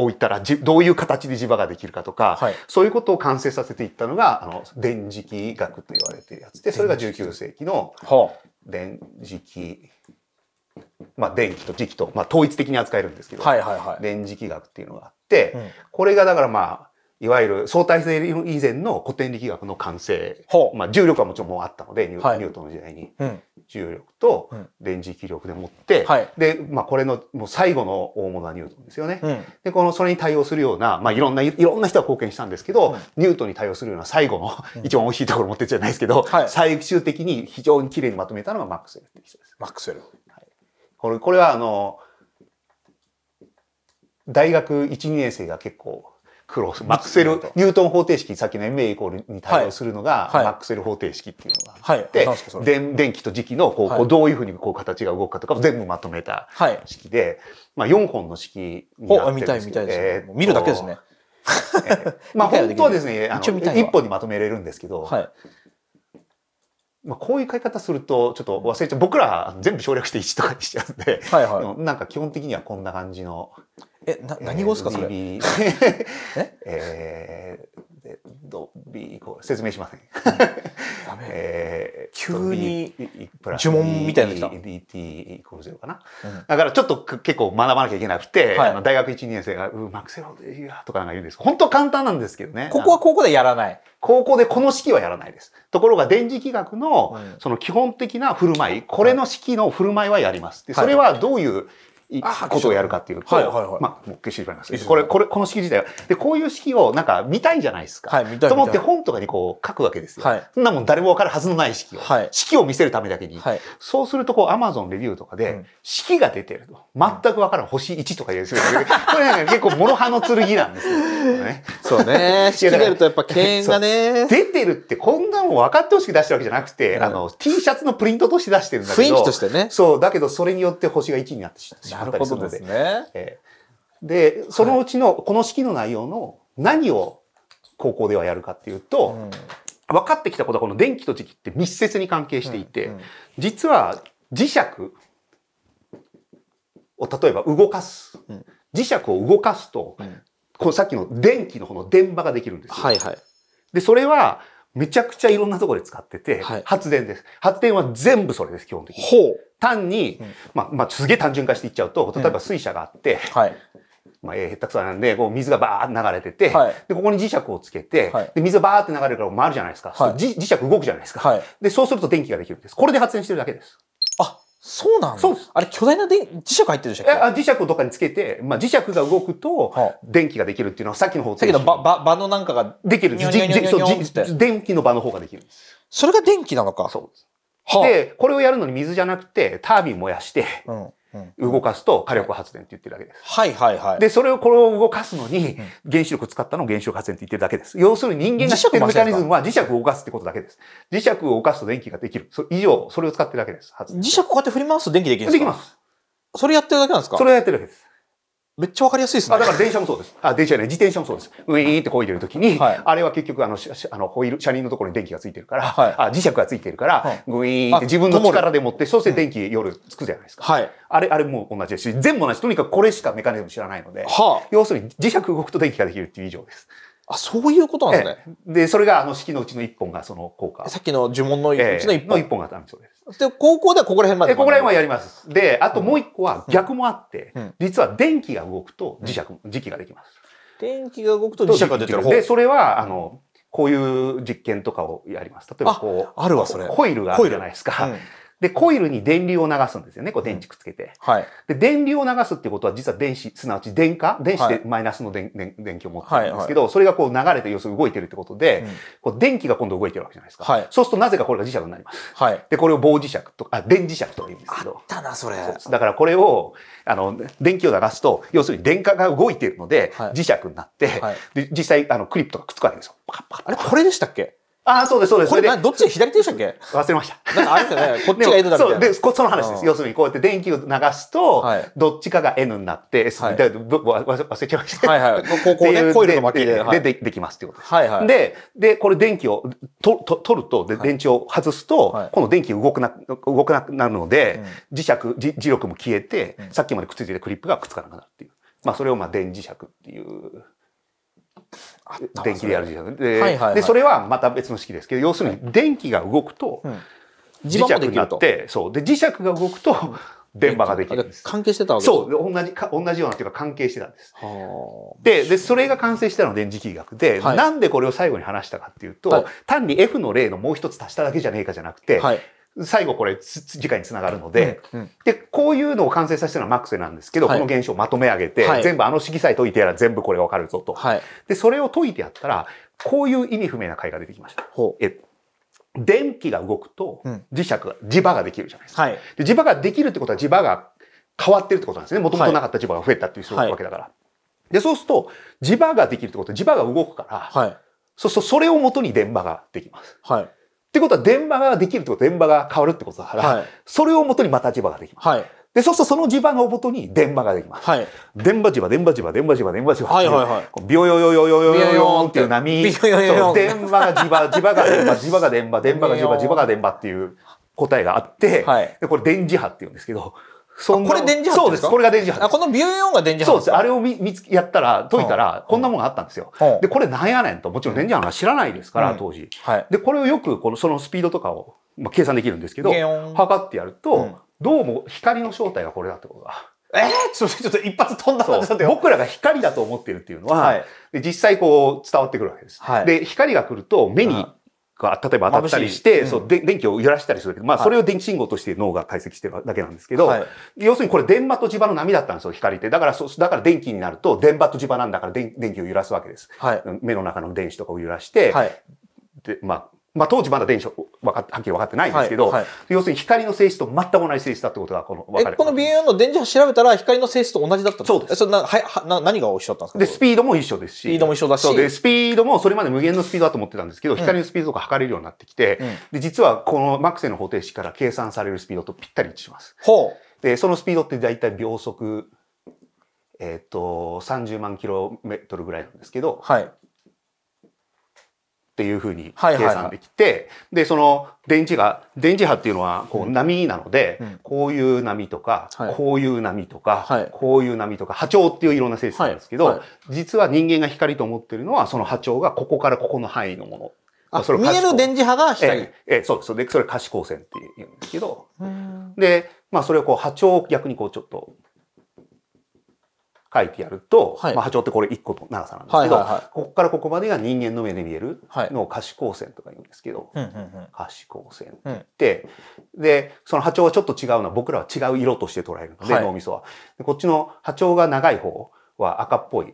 置いたらじ、どういう形で磁場ができるかとか、はい、そういうことを完成させていったのが、あの、電磁気学と言われてるやつで、それが19世紀の電磁気まあ、電気と磁気と、まあ、統一的に扱えるんですけど、はいはいはい、電磁気学っていうのがあって、うん、これがだからまあいわゆる相対性以前の古典力学の完成、まあ、重力はもちろんもうあったのでニュ,、ートンの時代に、うん、重力と電磁気力でもって、はい、で、まあ、これのもう最後の大物はニュートンですよね。うん、でこのそれに対応するような、まあ、いろんないろんな人が貢献したんですけど、うん、ニュートンに対応するような最後の、一番大きいところ持ってるじゃないですけど、はい、最終的に非常にきれいにまとめたのがマックスウェルって人です。マックスウェルこれこれはあの大学12年生が結構苦労するマックセルニュートン方程式さっきの MA イコールに対応するのが、はい、マクセル方程式っていうのがあって、はい、で電気と磁気のこう、はい、どういうふうにこう形が動くかとかを全部まとめた式で、まあ、4本の式になってるんですけど、見たい見見るだけですね。えー、まあ 本当はですね、一本にまとめれるんですけど、はい、まあ、こういう書き方すると、ちょっと忘れちゃう。僕ら全部省略して1とかにしちゃうんで、はいはい、なんか基本的にはこんな感じの。え、な何語ですか、それ。え えー、ドビー説明しません。ダメ。えー、急に呪文みたいなの来 DT イコールゼロかな、うん。だからちょっと結構学ばなきゃいけなくて、はい、あの大学1、2年生が、うん、マクセロでいやとかなんか言うんです本当簡単なんですけどね。ここはここでやらない。高校でこの式はやらないです。ところが電磁気学のその基本的な振る舞い、これの式の振る舞いはやります。でそれはどういうことをやるかっていうと、はいはいはい、まあ、もう消してしまいますこれ、これ、この式自体は。で、こういう式をなんか見たいじゃないですか。はい、見たいと思って本とかにこう書くわけですよ。はい、そんなもん誰もわかるはずのない式を。はい、式を見せるためだけに。はい、そうすると、こう、アマゾンレビューとかで、式が出てると。全くわからん。星1とか言うんですよ。これなんか結構、諸刃の剣なんですよ、ね。そうね。式出るとやっぱ敬遠がね。出てるってこんなもん分かってほしく出してるわけじゃなくて、あの、T シャツのプリントとして出してるんだけど。雰囲気としてね。そう。だけど、それによって星が1になってしまう。あったりするので。で、ねえー、で、そのうちのこの式の内容の何を高校ではやるかっていうと、はい、分かってきたことはこの電気と磁気って密接に関係していて、うんうん、実は磁石を例えば動かす。うん、磁石を動かすと、こうさっきの電気のこの電波ができるんですよ。はいはい、で、それはめちゃくちゃいろんなところで使ってて、はい、発電です。発電は全部それです、基本的に。ほう。単に、まあ、まあ、すげえ単純化していっちゃうと、例えば水車があって、はい、まあ、えー、下手くそなんで、こう水がバーって流れてて、はい、で、ここに磁石をつけて、はい、で、水がバーって流れるから回るじゃないですか。はい、磁石動くじゃないですか、はい。で、そうすると電気ができるんです。これで発電してるだけです。あ、そうなんそうです。あれ、巨大な電磁石入ってるでしょ磁石をどっかにつけて、まあ、磁石が動くと、電気ができるっていうのはさっきの方さっきのば、場のなんかが。できるんです。電気の場の方ができるんです。それが電気なのか。そうです。で、これをやるのに水じゃなくて、タービン燃やして、動かすと火力発電って言ってるだけです。はいはいはい。で、それをこれを動かすのに、原子力使ったのを原子力発電って言ってるだけです。要するに人間が知ってるメカニズムは磁石を動かすってことだけです。磁石を動かすと電気ができる。そ以上、それを使ってるだけです。磁石こうやって振り回すと電気できるんですかできます。それやってるだけなんですかそれやってるわけです。めっちゃわかりやすいですね。あだから電車もそうです。あ、電車じゃない、自転車もそうです。ウィーンって漕いでるときに、はい、あれは結局あの、あのホイール、車輪のところに電気がついてるから、はい、あ磁石がついてるから、はい、グイーンって自分の力で持って、そうして電気夜つくじゃないですか。はい、あれ、あれも同じですし、全部同じ。とにかくこれしかメカニズム知らないので、はあ、要するに磁石動くと電気ができるっていう以上です。あ、そういうことなんですね。で、それがあの式のうちの一本がその効果。さっきの呪文のうちの一本。えの一本があったんですよ。で、高校ではここら辺までここら辺はやります。で、あともう一個は逆もあって、うん、実は電気が動くと磁石、磁気ができます。電気が動くと磁石が出てる。で、それは、あの、こういう実験とかをやります。例えばこう。あるわ、それ。コイルがあるじゃないですか。で、コイルに電流を流すんですよね。こう電池くっつけて。はい。で、電流を流すってことは実は電子、すなわち電荷電子でマイナスの電,、電電気を持ってるんですけど、はいはい、それがこう流れて、要するに動いてるってことで、うん、こう電気が今度動いてるわけじゃないですか。はい。そうするとなぜかこれが磁石になります。はい。で、これを棒磁石とあ、電磁石とか言うんですけど。あったな、それ。そうだからこれを、あの、電気を流すと、要するに電荷が動いてるので、はい、磁石になって、はい、で、実際、あの、クリップとかくっつくわけですよ。パカパカあれ、これでしたっけああ、そうです、そうです。これ、どっち左手でしたっけ忘れました。なんかあれですよね。こっちが N だったそうで、その話です。要するに、こうやって電気を流すと、どっちかが N になって、S、はい、忘れちゃいました。はいはい。ここね、コイルの巻きで。で、で、できますってことです。はいはい。で、で、これ電気を、と、と、取ると、で、電池を外すと、この電気動くな、動くなくなるので、磁石、磁力も消えて、さっきまでくっついてたクリップがくっつかなくなるっていう。まあ、それを、まあ、電磁石っていう。電気でやる磁石ではいはいはい、でそれはまた別の式ですけど要するに電気が動くと磁石になって、うん、そうで磁石が動くと電波ができる関係してたわけそう同じか同じようなっていうか関係してたんです。ででそれが完成したの電磁気学で、はい、なんでこれを最後に話したかっていうと、はい、単に F の例のもう一つ足しただけじゃねえかじゃなくて、はい最後これ次回につながるので、うんうん、で、こういうのを完成させたのはマックスなんですけど、はい、この現象をまとめ上げて、はい、全部あの式さえ解いてやら全部これがわかるぞと、はい、で、それを解いてやったら、こういう意味不明な解が出てきました。え電気が動くと磁石が、磁場ができるじゃないですか、はい、で。磁場ができるってことは磁場が変わってるってことなんですね。もともとなかった磁場が増えたっていうわけだから。で、そうすると磁場ができるってことは磁場が動くから、はい、そうするとそれをもとに電場ができます。はいってことは電場ができるってことは電場が変わるってことだから、はい、それをもとにまた磁場ができます。はい、で、そうするとその磁場のもとに電場ができます。はい、電場磁場、電場磁場、電場磁場、電場磁場。はいはいはい。ビヨヨヨヨヨヨヨヨンっていう波。ビヨヨヨヨ電場が磁場、磁場が電場、磁場が電場、電場が磁場、磁場が電場っていう答えがあって、はい、でこれ電磁波って言うんですけど、そこれ電磁波そうです。これが電磁波あ。このビューンが電磁波そうです。あれを見、見つ、やったら、解いたら、こんなもんがあったんですよ。で、これなんやねんと、もちろん電磁波は知らないですから、当時。はい。で、これをよく、この、そのスピードとかを、まあ、計算できるんですけど、測ってやると、どうも光の正体がこれだってことが。えー、ちょっと、ちょっと一発飛んだんで僕らが光だと思ってるっていうのは、はい、実際こう伝わってくるわけです。はい、で、光が来ると目にが例えば当たったりして、うん、そう電気を揺らしたりするけど、まあ、それを電気信号として脳が解析してるだけなんですけど、はい、要するにこれ電波と磁場の波だったんですよ光ってだからそだから電気になると電波と磁場なんだから電気を揺らすわけです、はい、目の中の電子とかを揺らして、はい、でまあまあ当時まだ電子ははっきり分かってないんですけど、はいはい、要するに光の性質と全く同じ性質だってことがこの分かる。この BN の電磁波調べたら光の性質と同じだったそうです。そなは何が一緒だったんですかで、スピードも一緒ですし。スピードも一緒だし。で、スピードもそれまで無限のスピードだと思ってたんですけど、光のスピードが測れるようになってきて、うん、で、実はこのマクセの方程式から計算されるスピードとぴったり一致します。ほう。で、そのスピードって大体秒速、えっ、ー、と、30万キロメートルぐらいなんですけど、はい。っていうふうに計算できて、はいはいはい、でその電磁が電磁波っていうのはこう波なので、うん、こういう波とか、はい、こういう波とか、はい、こういう波とか波長っていういろんな性質なんですけど、はい、実は人間が光と思ってるのはその波長がここからここの範囲のもの。あそれ見える電磁波が光。ええそうです。で、それ可視光線っていうんですけど。で、まあそれをこう波長を逆にこうちょっと書いてやると、はい、まあ、波長ってこれ1個の長さなんですけど、はいはいはい、ここからここまでが人間の目で見えるのを可視光線とか言うんですけど、はい、可視光線って言って、うん、で、その波長はちょっと違うのは僕らは違う色として捉えるので、はい、脳みそは。こっちの波長が長い方は赤っぽい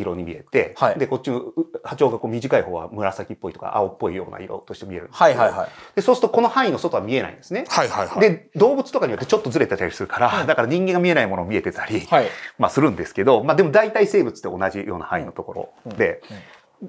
色に見えて、はい、で、こっちの波長がこう短い方は紫っぽいとか青っぽいような色として見えるんですはいはいはい。で、そうするとこの範囲の外は見えないんですね。はいはいはい。で、動物とかによってちょっとずれてたりするから、だから人間が見えないもの見えてたり、はい、まあするんですけど、まあでも大体生物って同じような範囲のところで、うんうんうん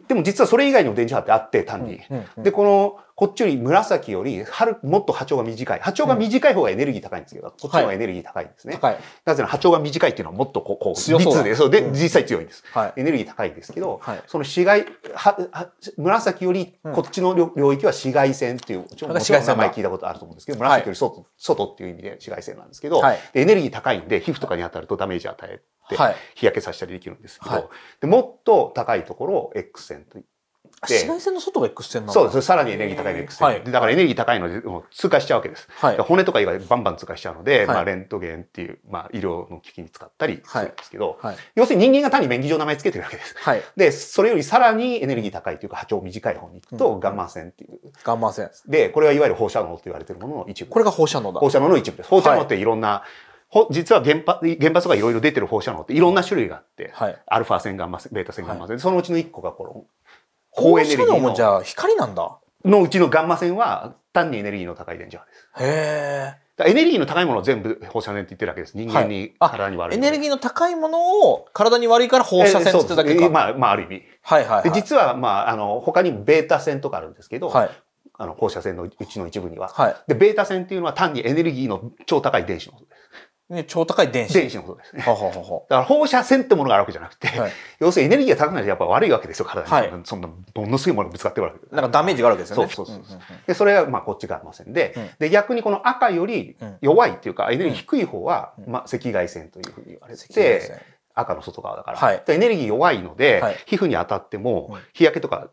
でも実はそれ以外にも電磁波ってあって単に。でこのこっちより紫よりはるもっと波長が短い波長が短い方がエネルギー高いんですけど、こっちの方がエネルギー高いんですね。はい、なぜなら波長が短いっていうのはもっとこうこう率でそうで実際強いんです、はい。エネルギー高いんですけど、はい、その紫外はは紫よりこっちの領域は紫外線っていう、ちょっと紫外線前聞いたことあると思うんですけど紫より外,、外っていう意味で紫外線なんですけど、はい、エネルギー高いんで皮膚とかに当たるとダメージ与えって日焼けさせたりできるんですけど、はい、でもっと高いところを X 線と紫外線の外が X 線なんそうです。さらにエネルギー高いの X 線、はい。だからエネルギー高いので通過しちゃうわけです。はい、骨とか以外バンバン通過しちゃうので、はい、まあレントゲンっていう、まあ医療の機器に使ったりするんですけど、要するに人間が単に便宜上名前つけてるわけです。で、それよりさらにエネルギー高いというか波長短い方に行くと、ガンマ線っていう。ガンマ線。で、これはいわゆる放射能と言われてるものの一部。これが放射能だ。放射能の一部です。放射能っていろんな、ほ実は原発原発がいろいろ出てる放射能っていろんな種類があって、はい、アルファ線ガンマ線ベータ線ガンマ線、はい、そのうちの1個がこの高エネルギーの放射能もじゃあ光なんだのうちのガンマ線は単にエネルギーの高い電磁波です。へえ。エネルギーの高いものを全部放射線って言ってるわけです。人間に、体に悪い。エネルギーの高いものを体に悪いから放射線ってだけか。えー、まあ、まあ、ある意味。はいはい、はい、実は、まあ、あの、他にベータ線とかあるんですけど、はい、あの放射線のうちの一部には。はい、で、ベータ線っていうのは単にエネルギーの超高い電子のです。ね、超高い電子。電子のことですね。うほうだから放射線ってものがあるわけじゃなくて、はい、要するにエネルギーが高くなるとやっぱ悪いわけですよ、体に。はい、そんな、ものすごいものぶつかってるわけです。なんかダメージがあるわけですよね。そうそうそう。うんうんうん、で、それはまあこっちがありませんで、うん、で、逆にこの赤より弱いっていうか、エネルギー低い方は、まあ赤外線というふうに言われてて、赤の外側だから。はい、エネルギー弱いので、はい、皮膚に当たっても日焼けとか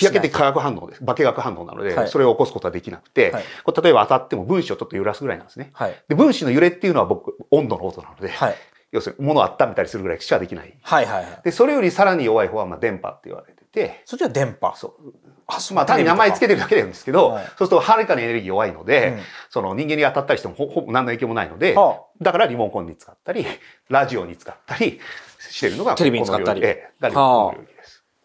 開けて化学反応です。化学反応なので、それを起こすことはできなくて、はい、例えば当たっても分子をちょっと揺らすぐらいなんですね。はい、で分子の揺れっていうのは僕、温度の音なので、はい、要するに物を温めたりするぐらいしかできない。はいはいはい、でそれよりさらに弱い方はまあ電波って言われてて。そっちは電波そうあまあ単に名前つけてるだけなんですけど、はい、そうするとはるかにエネルギー弱いので、うん、その人間に当たったりしてもほぼ何の影響もないので、はあ、だからリモコンに使ったり、ラジオに使ったりしてるのがテレビに使ったり。えがリモコンの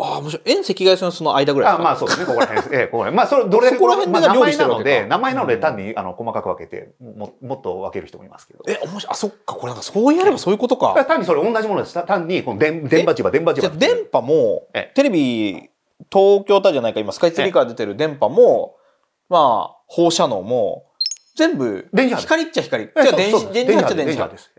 ああ、むし遠赤外線のその間ぐらいですか、あまあそうですね、ここら辺です。ええ、ここら辺。まあそれ、どれここら辺で、まあ、名前なので、名前なので単に、あの、細かく分けて、も、もっと分ける人もいますけど。え、面白い。あ、そっか、これなんかそうやればそういうことか。単にそれ同じものです。単に、この電、電波磁場、電波磁場。電波も、テレビ、東京タじゃないか、今スカイツリーから出てる電波も、まあ、放射能も、全部、光っちゃ光。じゃ電子、電子波っちゃ電磁波です。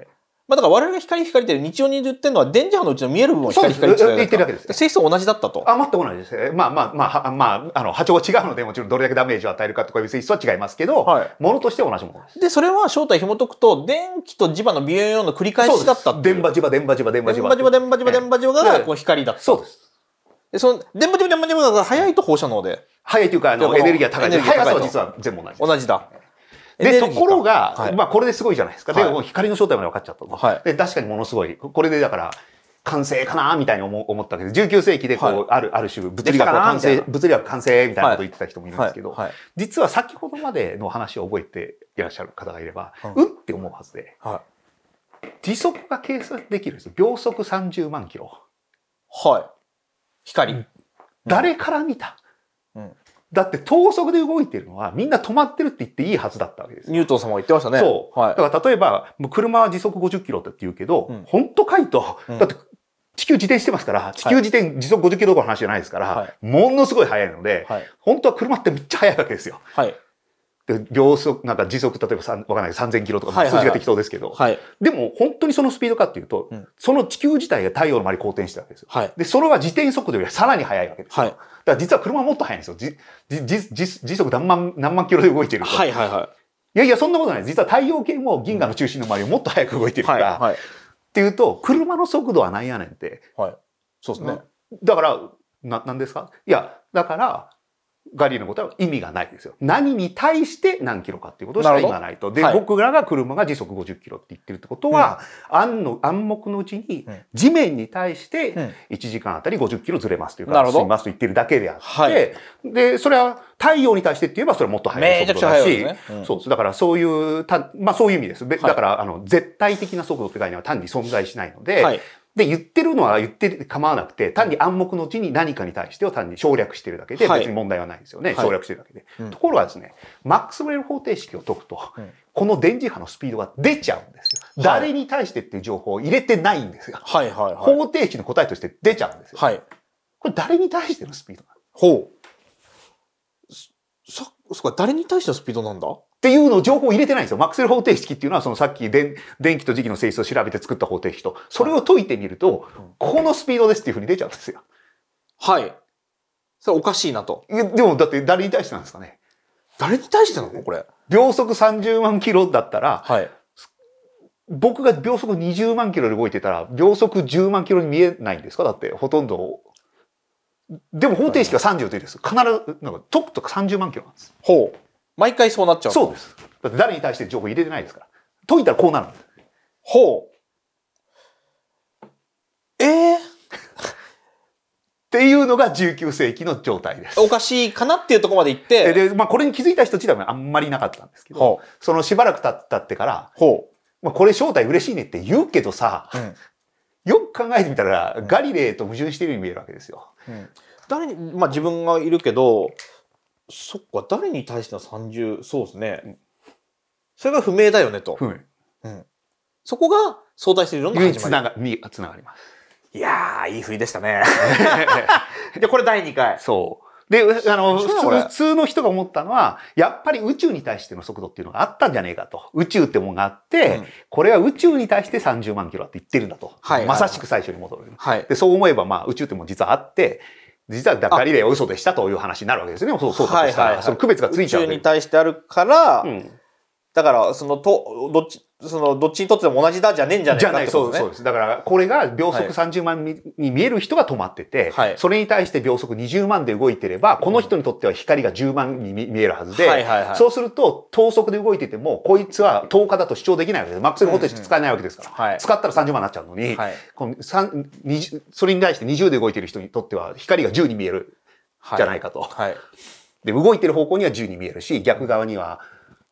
まあ、だから我々が光光ってる日常に言ってるのは電磁波のうちの見える部分を光光って言ってるわけです。性質同じだったと。あ、全く同じです。まあまあまあ、まあ、あの、波長が違うので、もちろんどれだけダメージを与えるかとかいう性質は違いますけど、はい、ものとして同じものです。で、それは正体紐解くと、電気と磁場の微妙の繰り返しだったっ電波磁場、電波磁場、電波磁場。電波磁場、電波磁場、電波磁場がこう光だった。そうです。で、その、電波磁場、電波磁場が速いと放射能で。速いというか、あの、エネルギーが高い。速さは実は全部同じ。同じだ。で、ところが、はい、まあこれですごいじゃないですか。で、もう光の正体まで分かっちゃったと。はい、で、確かにものすごい。これでだから、完成かなみたいに思思ったけど、19世紀でこう、はい、ある、ある種、物理学完成、物理学完成みたいなこと言ってた人もいるんですけど、はいはい、実は先ほどまでの話を覚えていらっしゃる方がいれば、うって思うはずで、時速が計算できるんですよ。秒速30万キロ。はい。光。誰から見ただって等速で動いてるのはみんな止まってるって言っていいはずだったわけです。ニュートン様言ってましたね。そう。はい、だから例えば、車は時速50キロって言うけど、うん、本当かいと、だって地球自転してますから、地球自転、時速50キロとかの話じゃないですから、はい、ものすごい速いので、はい、本当は車ってめっちゃ速いわけですよ。はい。で秒速、なんか時速、例えばわかんない3000キロとか、数字が適当ですけど、はいでも本当にそのスピードかっていうと、うん、その地球自体が太陽の周り公転してたわけですよ。はい、で、それは自転速度よりはさらに速いわけですよ。はいだ実は車もっと速いんですよ。じじじ時速何万何万キロで動いてるはいはいはい。いやいや、そんなことない実は太陽系も銀河の中心の周りをもっと速く動いてるから。うん、はい、はい、っていうと、車の速度はないやねんって。はい。そうですね。だから、な、なんですかいや、だから、ガリーのことは意味がないですよ。何に対して何キロかっていうことしか今ないと。で、はい、僕らが車が時速50キロって言ってるってことは、うん、暗の暗黙のうちに、地面に対して1時間あたり50キロずれますというか、進みますと言ってるだけであって、はい、で、それは太陽に対してって言えばそれはもっと速い速度だし、ねうん、そうです。だからそういう、たまあそういう意味です。だから、あの、絶対的な速度って概念は単に存在しないので、はい、で、言ってるのは言って構わなくて、単に暗黙のうちに何かに対してを単に省略してるだけで、別に問題はないですよね。はい、省略してるだけで、はい。ところがですね、マックスウェル方程式を解くと、うん、この電磁波のスピードが出ちゃうんですよ、はい。誰に対してっていう情報を入れてないんですよ。はいはいはい。方程式の答えとして出ちゃうんですよ。はい。これ誰に対してのスピードなのほう。そ、そっか、誰に対してのスピードなんだっていうのを情報を入れてないんですよ。マクセル方程式っていうのは、そのさっき電気と磁気の性質を調べて作った方程式と、それを解いてみると、このスピードですっていうふうに出ちゃうんですよ。はい。それおかしいなと。いや、でもだって誰に対してなんですかね。誰に対してなのこれ。秒速30万キロだったら、はい。僕が秒速20万キロで動いてたら、秒速10万キロに見えないんですかだって、ほとんど。でも方程式は30というです。必ず、なんか、ッくとか30万キロなんです。ほう。毎回そうなっちゃうそうです。だって誰に対して情報入れてないですから。解いたらこうなるほう。ええー、っていうのが19世紀の状態です。おかしいかなっていうとこまで行って。で、まあこれに気づいた人自体はあんまりなかったんですけど、そのしばらく経ったってから、ほう。まあこれ正体嬉しいねって言うけどさ、うん、よく考えてみたら、ガリレーと矛盾してるように見えるわけですよ。うん、誰に、まあ自分がいるけど、そっか、誰に対しての30、そうですね。それが不明だよねと。不明。うん。そこが相対しているのが始まり。につながります。いやー、いい振りでしたね。で、これ第2回。そう。で、あの、普通の人が思ったのは、やっぱり宇宙に対しての速度っていうのがあったんじゃねえかと。宇宙ってもんがあって、うん、これは宇宙に対して30万キロって言ってるんだと。はい、まさしく最初に戻る。はい、で、そう思えば、まあ、宇宙ってもん実はあって、実はガリレオ嘘でしたという話になるわけですね。そうそうとしその区別がついちゃう。宇宙に対してあるから、うん、だからそのとどっちその、どっちにとっても同じだじゃねえんじゃないかってこと、ね、じゃない、そうです。だから、これが秒速30万に見える人が止まってて、はい、それに対して秒速20万で動いてれば、この人にとっては光が10万に見えるはずで、そうすると、等速で動いてても、こいつは10日だと主張できないわけです。マックスル方程使えないわけですから、うんうん使ったら30万になっちゃうのに、はい、この3それに対して20で動いてる人にとっては、光が10に見えるじゃないかと。はい、で、動いてる方向には10に見えるし、逆側には、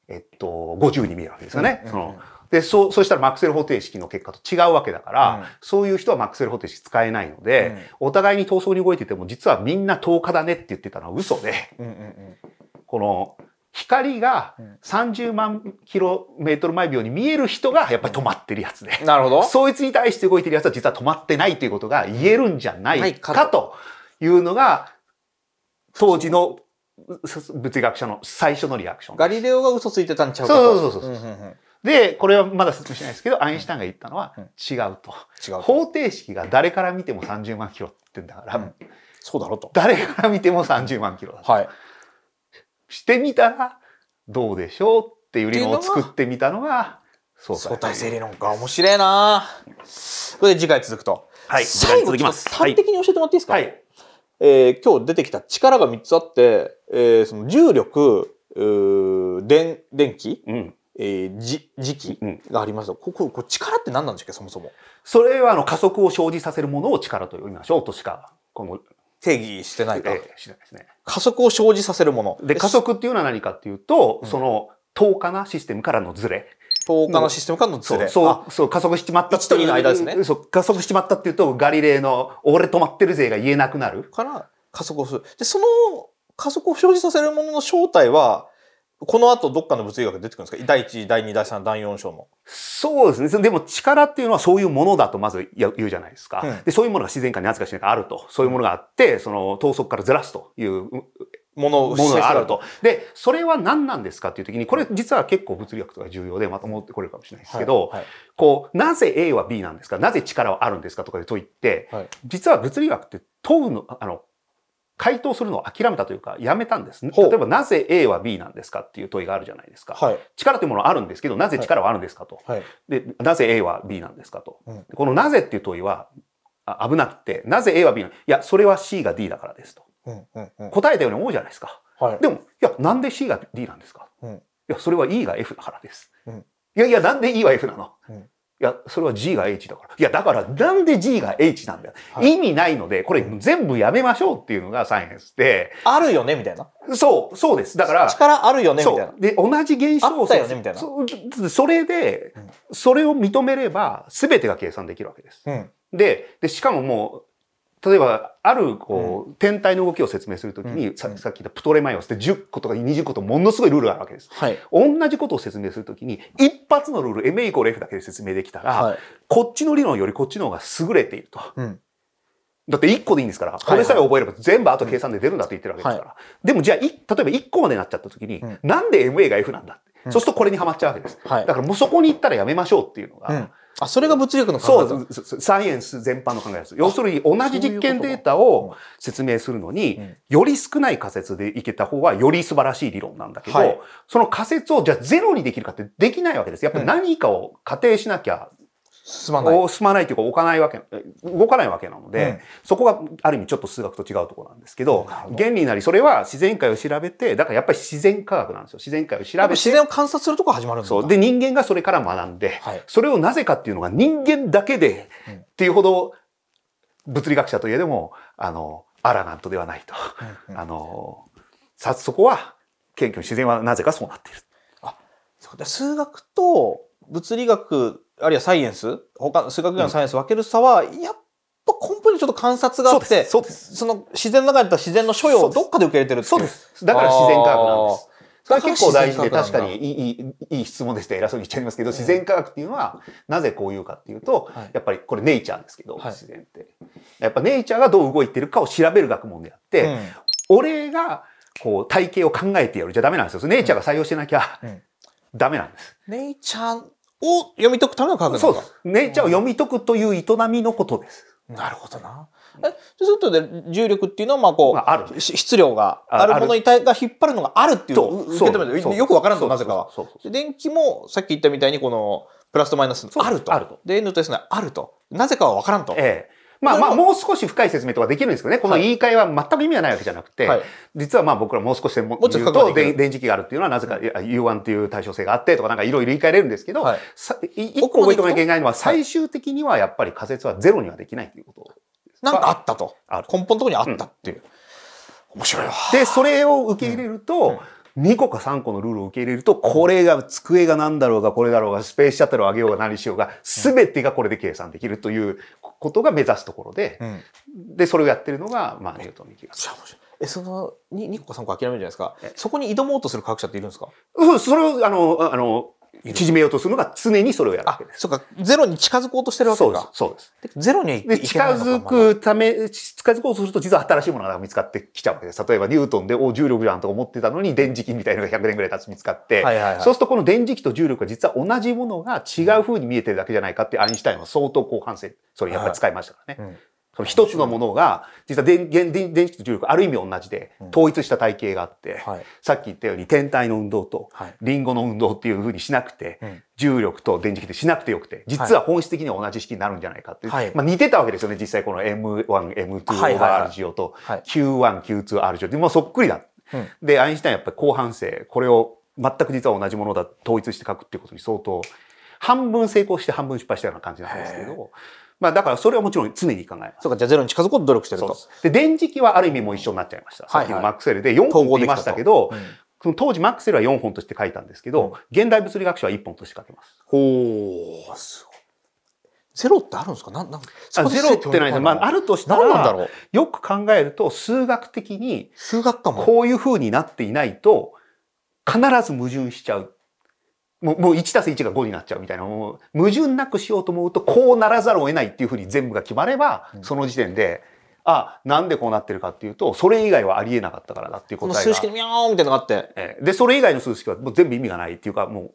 えっと、50に見えるわけですよね。うんうんうんで、そう、そうしたらマクセル方程式の結果と違うわけだから、うん、そういう人はマクセル方程式使えないので、うん、お互いに闘争に動いてても、実はみんな10日だねって言ってたのは嘘で、この、光が30万キロメートル毎秒に見える人がやっぱり止まってるやつで、うん、なるほど。そいつに対して動いてるやつは実は止まってないということが言えるんじゃないかというのが、当時の物理学者の最初のリアクション。ガリレオが嘘ついてたんちゃうかと。そうそうそうそう。うんうんうんで、これはまだ説明しないですけど、アインシュタインが言ったのは違うと。違う。方程式が誰から見ても30万キロって言うんだから、そうだろと。誰から見ても30万キロだと。はい。してみたら、どうでしょうっていう理論を作ってみたのが、相対性理論か。面白いなそれで次回続くと。はい。最後、端的に教えてもらっていいですかはい。えー、今日出てきた力が3つあって、えー、その重力、電、電気、うん、えー、じ時期がありますと、こここ力って何なんですかそもそも。それはあの加速を生じさせるものを力と呼びましょうとしかこの定義してないか、えー、しないですね。加速を生じさせるもの。で加速っていうのは何かっていうと、うん、その等価なシステムからのズレ。等価なシステムからのズレ。うん、そう、そう、加速しちまったって1と2の間ですね。そう、加速しちまったっていうと、ガリレーの俺止まってるぜが言えなくなる。から加速をする。で、その加速を生じさせるものの正体は、この後どっかの物理学出てくるんですか第1第2第3第4章も。そうですね。でも力っていうのはそういうものだとまず言うじゃないですか。うん、でそういうものが自然界に扱いしないかあると。そういうものがあって、その等速からずらすというものがあると。で、それは何なんですかっていうときに、これ実は結構物理学とか重要でまた戻ってこれるかもしれないですけど、はいはい、こう、なぜ A は B なんですかなぜ力はあるんですかとかで問いって、はい、実は物理学って問うの、あの、回答するのを諦めたというか、やめたんです例えば、なぜ A は B なんですかっていう問いがあるじゃないですか。はい、力というものはあるんですけど、なぜ力はあるんですかと。はい、で、なぜ A は B なんですかと。うん、このなぜっていう問いは危なくて、なぜ A は B なのいや、それは C が D だからですと。答えたように思うじゃないですか。はい、でも、いや、なんで C が D なんですか、うん、いや、それは E が F だからです。うん、いやいや、なんで E は F なの、うんいや、それは G が H だから。いや、だからなんで G が H なんだよ。はい、意味ないので、これ全部やめましょうっていうのがサイエンスで。あるよねみたいな。そう、そうです。だから。力あるよねみたいな。で、同じ現象を。あったよねみたいな。そそれで、それを認めれば、全てが計算できるわけです。うん、でで、しかももう、例えば、ある、こう、天体の動きを説明するときに、さっき言ったプトレマイオスって10個とか20個とものすごいルールがあるわけです。はい。同じことを説明するときに、一発のルール、M イコール F だけで説明できたら、こっちの理論よりこっちの方が優れていると。うん。だって1個でいいんですから、これさえ覚えれば全部あと計算で出るんだって言ってるわけですから。でもじゃあ、例えば1個までなっちゃったときに、なんで MA が F なんだって。そうするとこれにはまっちゃうわけです。だからもうそこに行ったらやめましょうっていうのが、あ、それが物理学の考え方そう、サイエンス全般の考えです。要するに同じ実験データを説明するのに、より少ない仮説でいけた方がより素晴らしい理論なんだけど、はい、その仮説をじゃあゼロにできるかってできないわけです。やっぱり何かを仮定しなきゃ進まない。進まないというか、置かないわけ、動かないわけなので、うん、そこがある意味ちょっと数学と違うところなんですけど、ど原理なり、それは自然界を調べて、だからやっぱり自然科学なんですよ。自然界を調べて。自然を観察するとこ始まるんですそう。で、人間がそれから学んで、はい、それをなぜかっていうのが人間だけで、うん、っていうほど、物理学者といえども、あの、アラガントではないと。うんうん、あの、さ、そこは、謙虚自然はなぜかそうなっている。あ、そうだ。数学と物理学あるいはサイエンス、他、数学以外のサイエンス分ける差は、やっぱ根本にちょっと観察があって、その自然の中にあった自然の所要をどっかで受け入れてるそうです。だから自然科学なんです。それは結構大事で、確かにいい、いい質問ですって偉そうに言っちゃいますけど、自然科学っていうのは、なぜこういうかっていうと、やっぱりこれネイチャーですけど、自然って。やっぱネイチャーがどう動いてるかを調べる学問であって、俺が、こう、体系を考えてやるじゃダメなんですよ。ネイチャーが採用してなきゃ、ダメなんです。ネイチャーを読み解くための科学なのかそうネイチャーを読み解くという営みのことです。なるほどな。えそうするとで重力っていうのはまあこう、まあ、ある質量があるものに対が引っ張るのがあるっていう受け止めてよくわからんとなぜかは。電気もさっき言ったみたいにこのプラスとマイナスあると。あると。で N と S があると。なぜかはわからんと。ええまあまあ、もう少し深い説明とかできるんですけどね、この言い換えは全く意味がないわけじゃなくて、はい、実はまあ僕らもう少し専門言うと、電磁気があるっていうのはなぜか、う U1 っていう対称性があってとかなんかいろいろ言い換えれるんですけど、はい、一個覚えておかなきゃいけないのは、最終的にはやっぱり仮説はゼロにはできないということ。なんかあったと。ある根本のところにあったっていう。うん、面白いわ。で、それを受け入れると、うん2個か3個のルールを受け入れると、これが、机が何だろうが、これだろうが、スペースシャトルを上げようが何しようが、すべてがこれで計算できるということが目指すところで、うん、で、それをやってるのが、まあ、ニュートンのキがえ、その、2, 2個か3個諦めるじゃないですか。そこに挑もうとする科学者っているんですかうん、それを、あの、あの、縮めようとするのが常にそれをやるわけです。そうか、ゼロに近づこうとしてるわけか。そうです。そうです。ゼロには近づくため、近づこうとすると実は新しいものが見つかってきちゃうわけです。例えばニュートンで、お、重力じゃんと思ってたのに電磁気みたいなのが100年ぐらい経つ見つかって、はいはいはい、そうするとこの電磁気と重力は実は同じものが違う風に見えてるだけじゃないかってアインシュタインは相当後半戦、それやっぱり使いましたからね。はいうんその一つのものが、実は電電電子と重力ある意味同じで、統一した体系があって、うんはい、さっき言ったように天体の運動と、リンゴの運動っていうふうにしなくて、はい、重力と電磁気ってしなくてよくて、実は本質的には同じ式になるんじゃないかっていう。はい、まあ似てたわけですよね、実際この M1、M2RGO と、Q1、Q2RGO で、まあそっくりだ。うん、で、アインシュタインやっぱり後半生、これを全く実は同じものだ、統一して書くっていうことに相当、半分成功して半分失敗したような感じなんですけど、まあだからそれはもちろん常に考えます。そうか、じゃあゼロに近づこうと努力してると。で電磁気はある意味もう一緒になっちゃいました。さっきのマックセルで4本って言いましたけど、その当時マックセルは4本として書いたんですけど、うん、現代物理学賞は1本として書けます。ほー、すごい。ゼロってあるんですかなんなんゼロってないです。まあ、あるとしたら、よく考えると、数学的に、数学かも。こういう風になっていないと、必ず矛盾しちゃう。もう、もう1たす1が5になっちゃうみたいな、もう矛盾なくしようと思うと、こうならざるを得ないっていうふうに全部が決まれば、その時点で、あ、なんでこうなってるかっていうと、それ以外はありえなかったからだっていう答えが。数式のミャーンみたいなのがあって。で、それ以外の数式はもう全部意味がないっていうか、もう、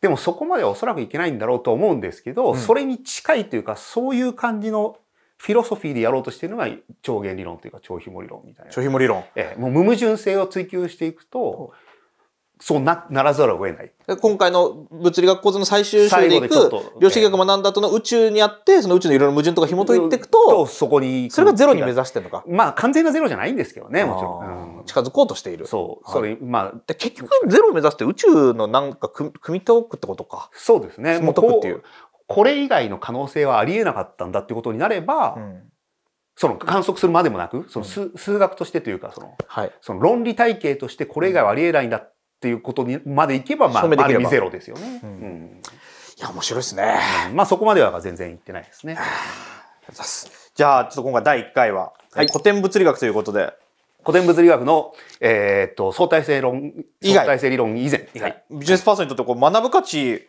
でもそこまではおそらくいけないんだろうと思うんですけど、うん、それに近いというか、そういう感じのフィロソフィーでやろうとしてるのが超弦理論というか超ひも理論みたいな。超ひも理論。ええ、もう無矛盾性を追求していくと、そうなならざるを得ない。今回の物理学講座の最終章でいく量子力学学んだ後の宇宙にあってその宇宙のいろいろ矛盾とか紐解いていくとそこにそれがゼロに目指してるのかまあ完全なゼロじゃないんですけどねもちろん、うん、近づこうとしているそう、それまあで結局ゼロを目指して宇宙のなんか組み解くってことかそうですねみ解くっていうこれ以外の可能性はありえなかったんだってことになれば、うん、その観測するまでもなくその数うん、数学としてというかその,、はい、その論理体系としてこれ以外はありえないんだっっていうことにまでいけば、まあ、ある意味ゼロですよね。うんうん、いや、面白いですね。まあ、そこまでは全然いってないですね。じゃあ、ちょっと今回第1回は、はい、古典物理学ということで、古典物理学の、えー、っと相対性論相対性理論以前以外、はい、ビジネスパーソンにとってこう学ぶ価値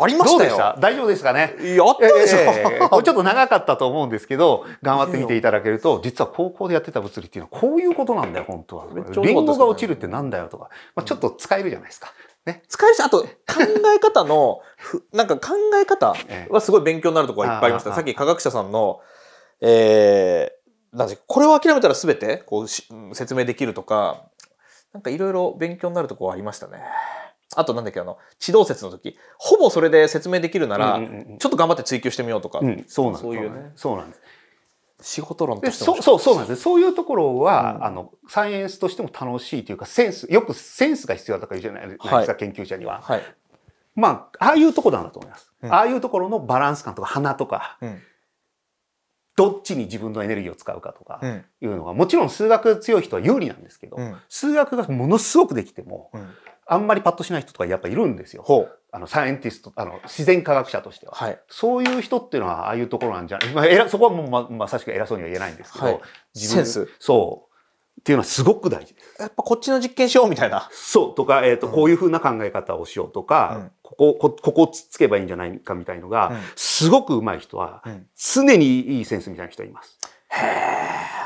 ありましたよ。した大丈夫ですかね。やったでしょ、えー、ちょっと長かったと思うんですけど、頑張ってみていただけると、実は高校でやってた物理っていうのはこういうことなんだよ、本当は。リンゴが落ちるってなんだよとか、まあ、ちょっと使えるじゃないですか。ね、使えるし、あと考え方の、なんか考え方はすごい勉強になるところがいっぱいありました。さっき科学者さんの、えー、なんこれを諦めたら全てこう説明できるとか、なんかいろいろ勉強になるところありましたね。あとなんだっけあの地動説の時ほぼそれで説明できるなら、うんうんうん、ちょっと頑張って追求してみようとか、うん、そうなんですねそうなんです仕事論としてそうそうそうなんですねそういうところは、うん、あのサイエンスとしても楽しいというかセンスよくセンスが必要だとか言うじゃないですか、はい、研究者には、はい、まあああいうところなんだと思います、うん、ああいうところのバランス感とか鼻とか、どっちに自分のエネルギーを使うかとかいうのは、うん、もちろん数学強い人は有利なんですけど、うん、数学がものすごくできても、うん、あんまりパッとしない人とかやっぱいるんですよ。あの、サイエンティスト、あの、自然科学者としては。はい、そういう人っていうのは、ああいうところなんじゃない、まあ、えらそこはもうま、まさしく偉そうには言えないんですけど、はい、自分センス。そう。っていうのはすごく大事です。やっぱこっちの実験しようみたいな。そう、とか、えっ、ー、と、うん、こういうふうな考え方をしようとか、うん、ここ、こ、ここをつつけばいいんじゃないかみたいのが、うん、すごく上手い人は、うん、常にいいセンスみたいな人います。へー。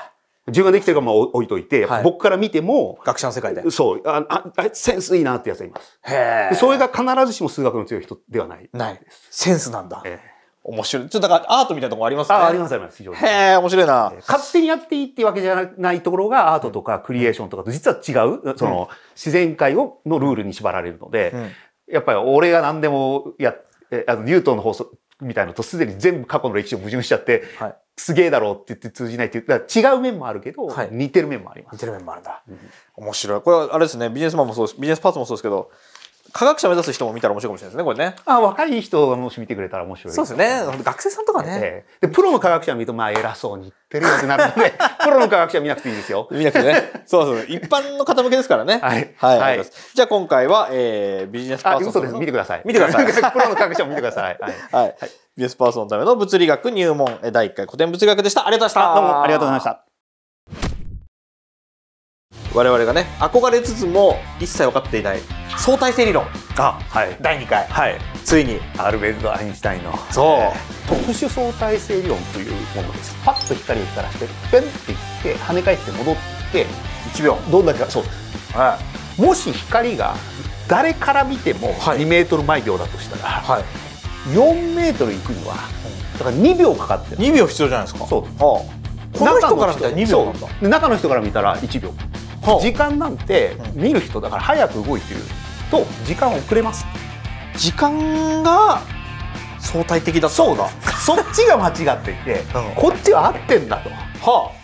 自分ができてるかも置いといて、はい、僕から見ても、学者の世界で。そう、あ、あ、あセンスいいなってやつがいます。へえ。それが必ずしも数学の強い人ではない。ない。センスなんだ。ええ。面白い。ちょっとだからアートみたいなところありますね。あ、あります、あります、非常に。へえ、面白いな。勝手にやっていいってわけじゃないところが、アートとかクリエーションとかと実は違う、うん、その、自然界をのルールに縛られるので、うん、やっぱり俺が何でもやっえ、あの、ニュートンの法則みたいのとすでに全部過去の歴史を矛盾しちゃって、はい、すげえだろうって言って通じないっていう、違う面もあるけど、はい、似てる面もあります。似てる面もあるんだ。うん、面白い。これはあれですね、ビジネスマンもそうです、ビジネスパーツもそうですけど、科学者目指す人も見たら面白いかもしれないですね、これね。あ、若い人がもし見てくれたら面白い、そうですね。学生さんとかね。で、プロの科学者見ると、まあ偉そうに言ってるよってなるので、プロの科学者見なくていいですよ。見なくてね。そうそう。一般の方向けですからね。はい。はい。はい、じゃあ今回は、えー、ビジネスパーソン。あ、うです。見てください。見てください。プロの科学者も見てください。はい。はい。ビジネスパーソンのための物理学入門第1回古典物理学でした。ありがとうございました。どうもありがとうございました。我々がね憧れつつも一切分かっていない相対性理論あはい第2回はいついにアルベルト・アインシュタインのそう、えー、特殊相対性理論というものですパッと光を光らしてペンっていって跳ね返って戻って1秒どんだけそう、はい、もし光が誰から見ても2メートル毎秒だとしたら、はい、4メートル行くにはだから2秒かかってる2秒必要じゃないですかそう、はあ、この人から見たら2秒なんだ中の人から見たら1秒時間なんて見る人だから早く動いてると時間遅れます時間が相対的だそうだそっちが間違っていて、うん、こっちは合ってんだとはあ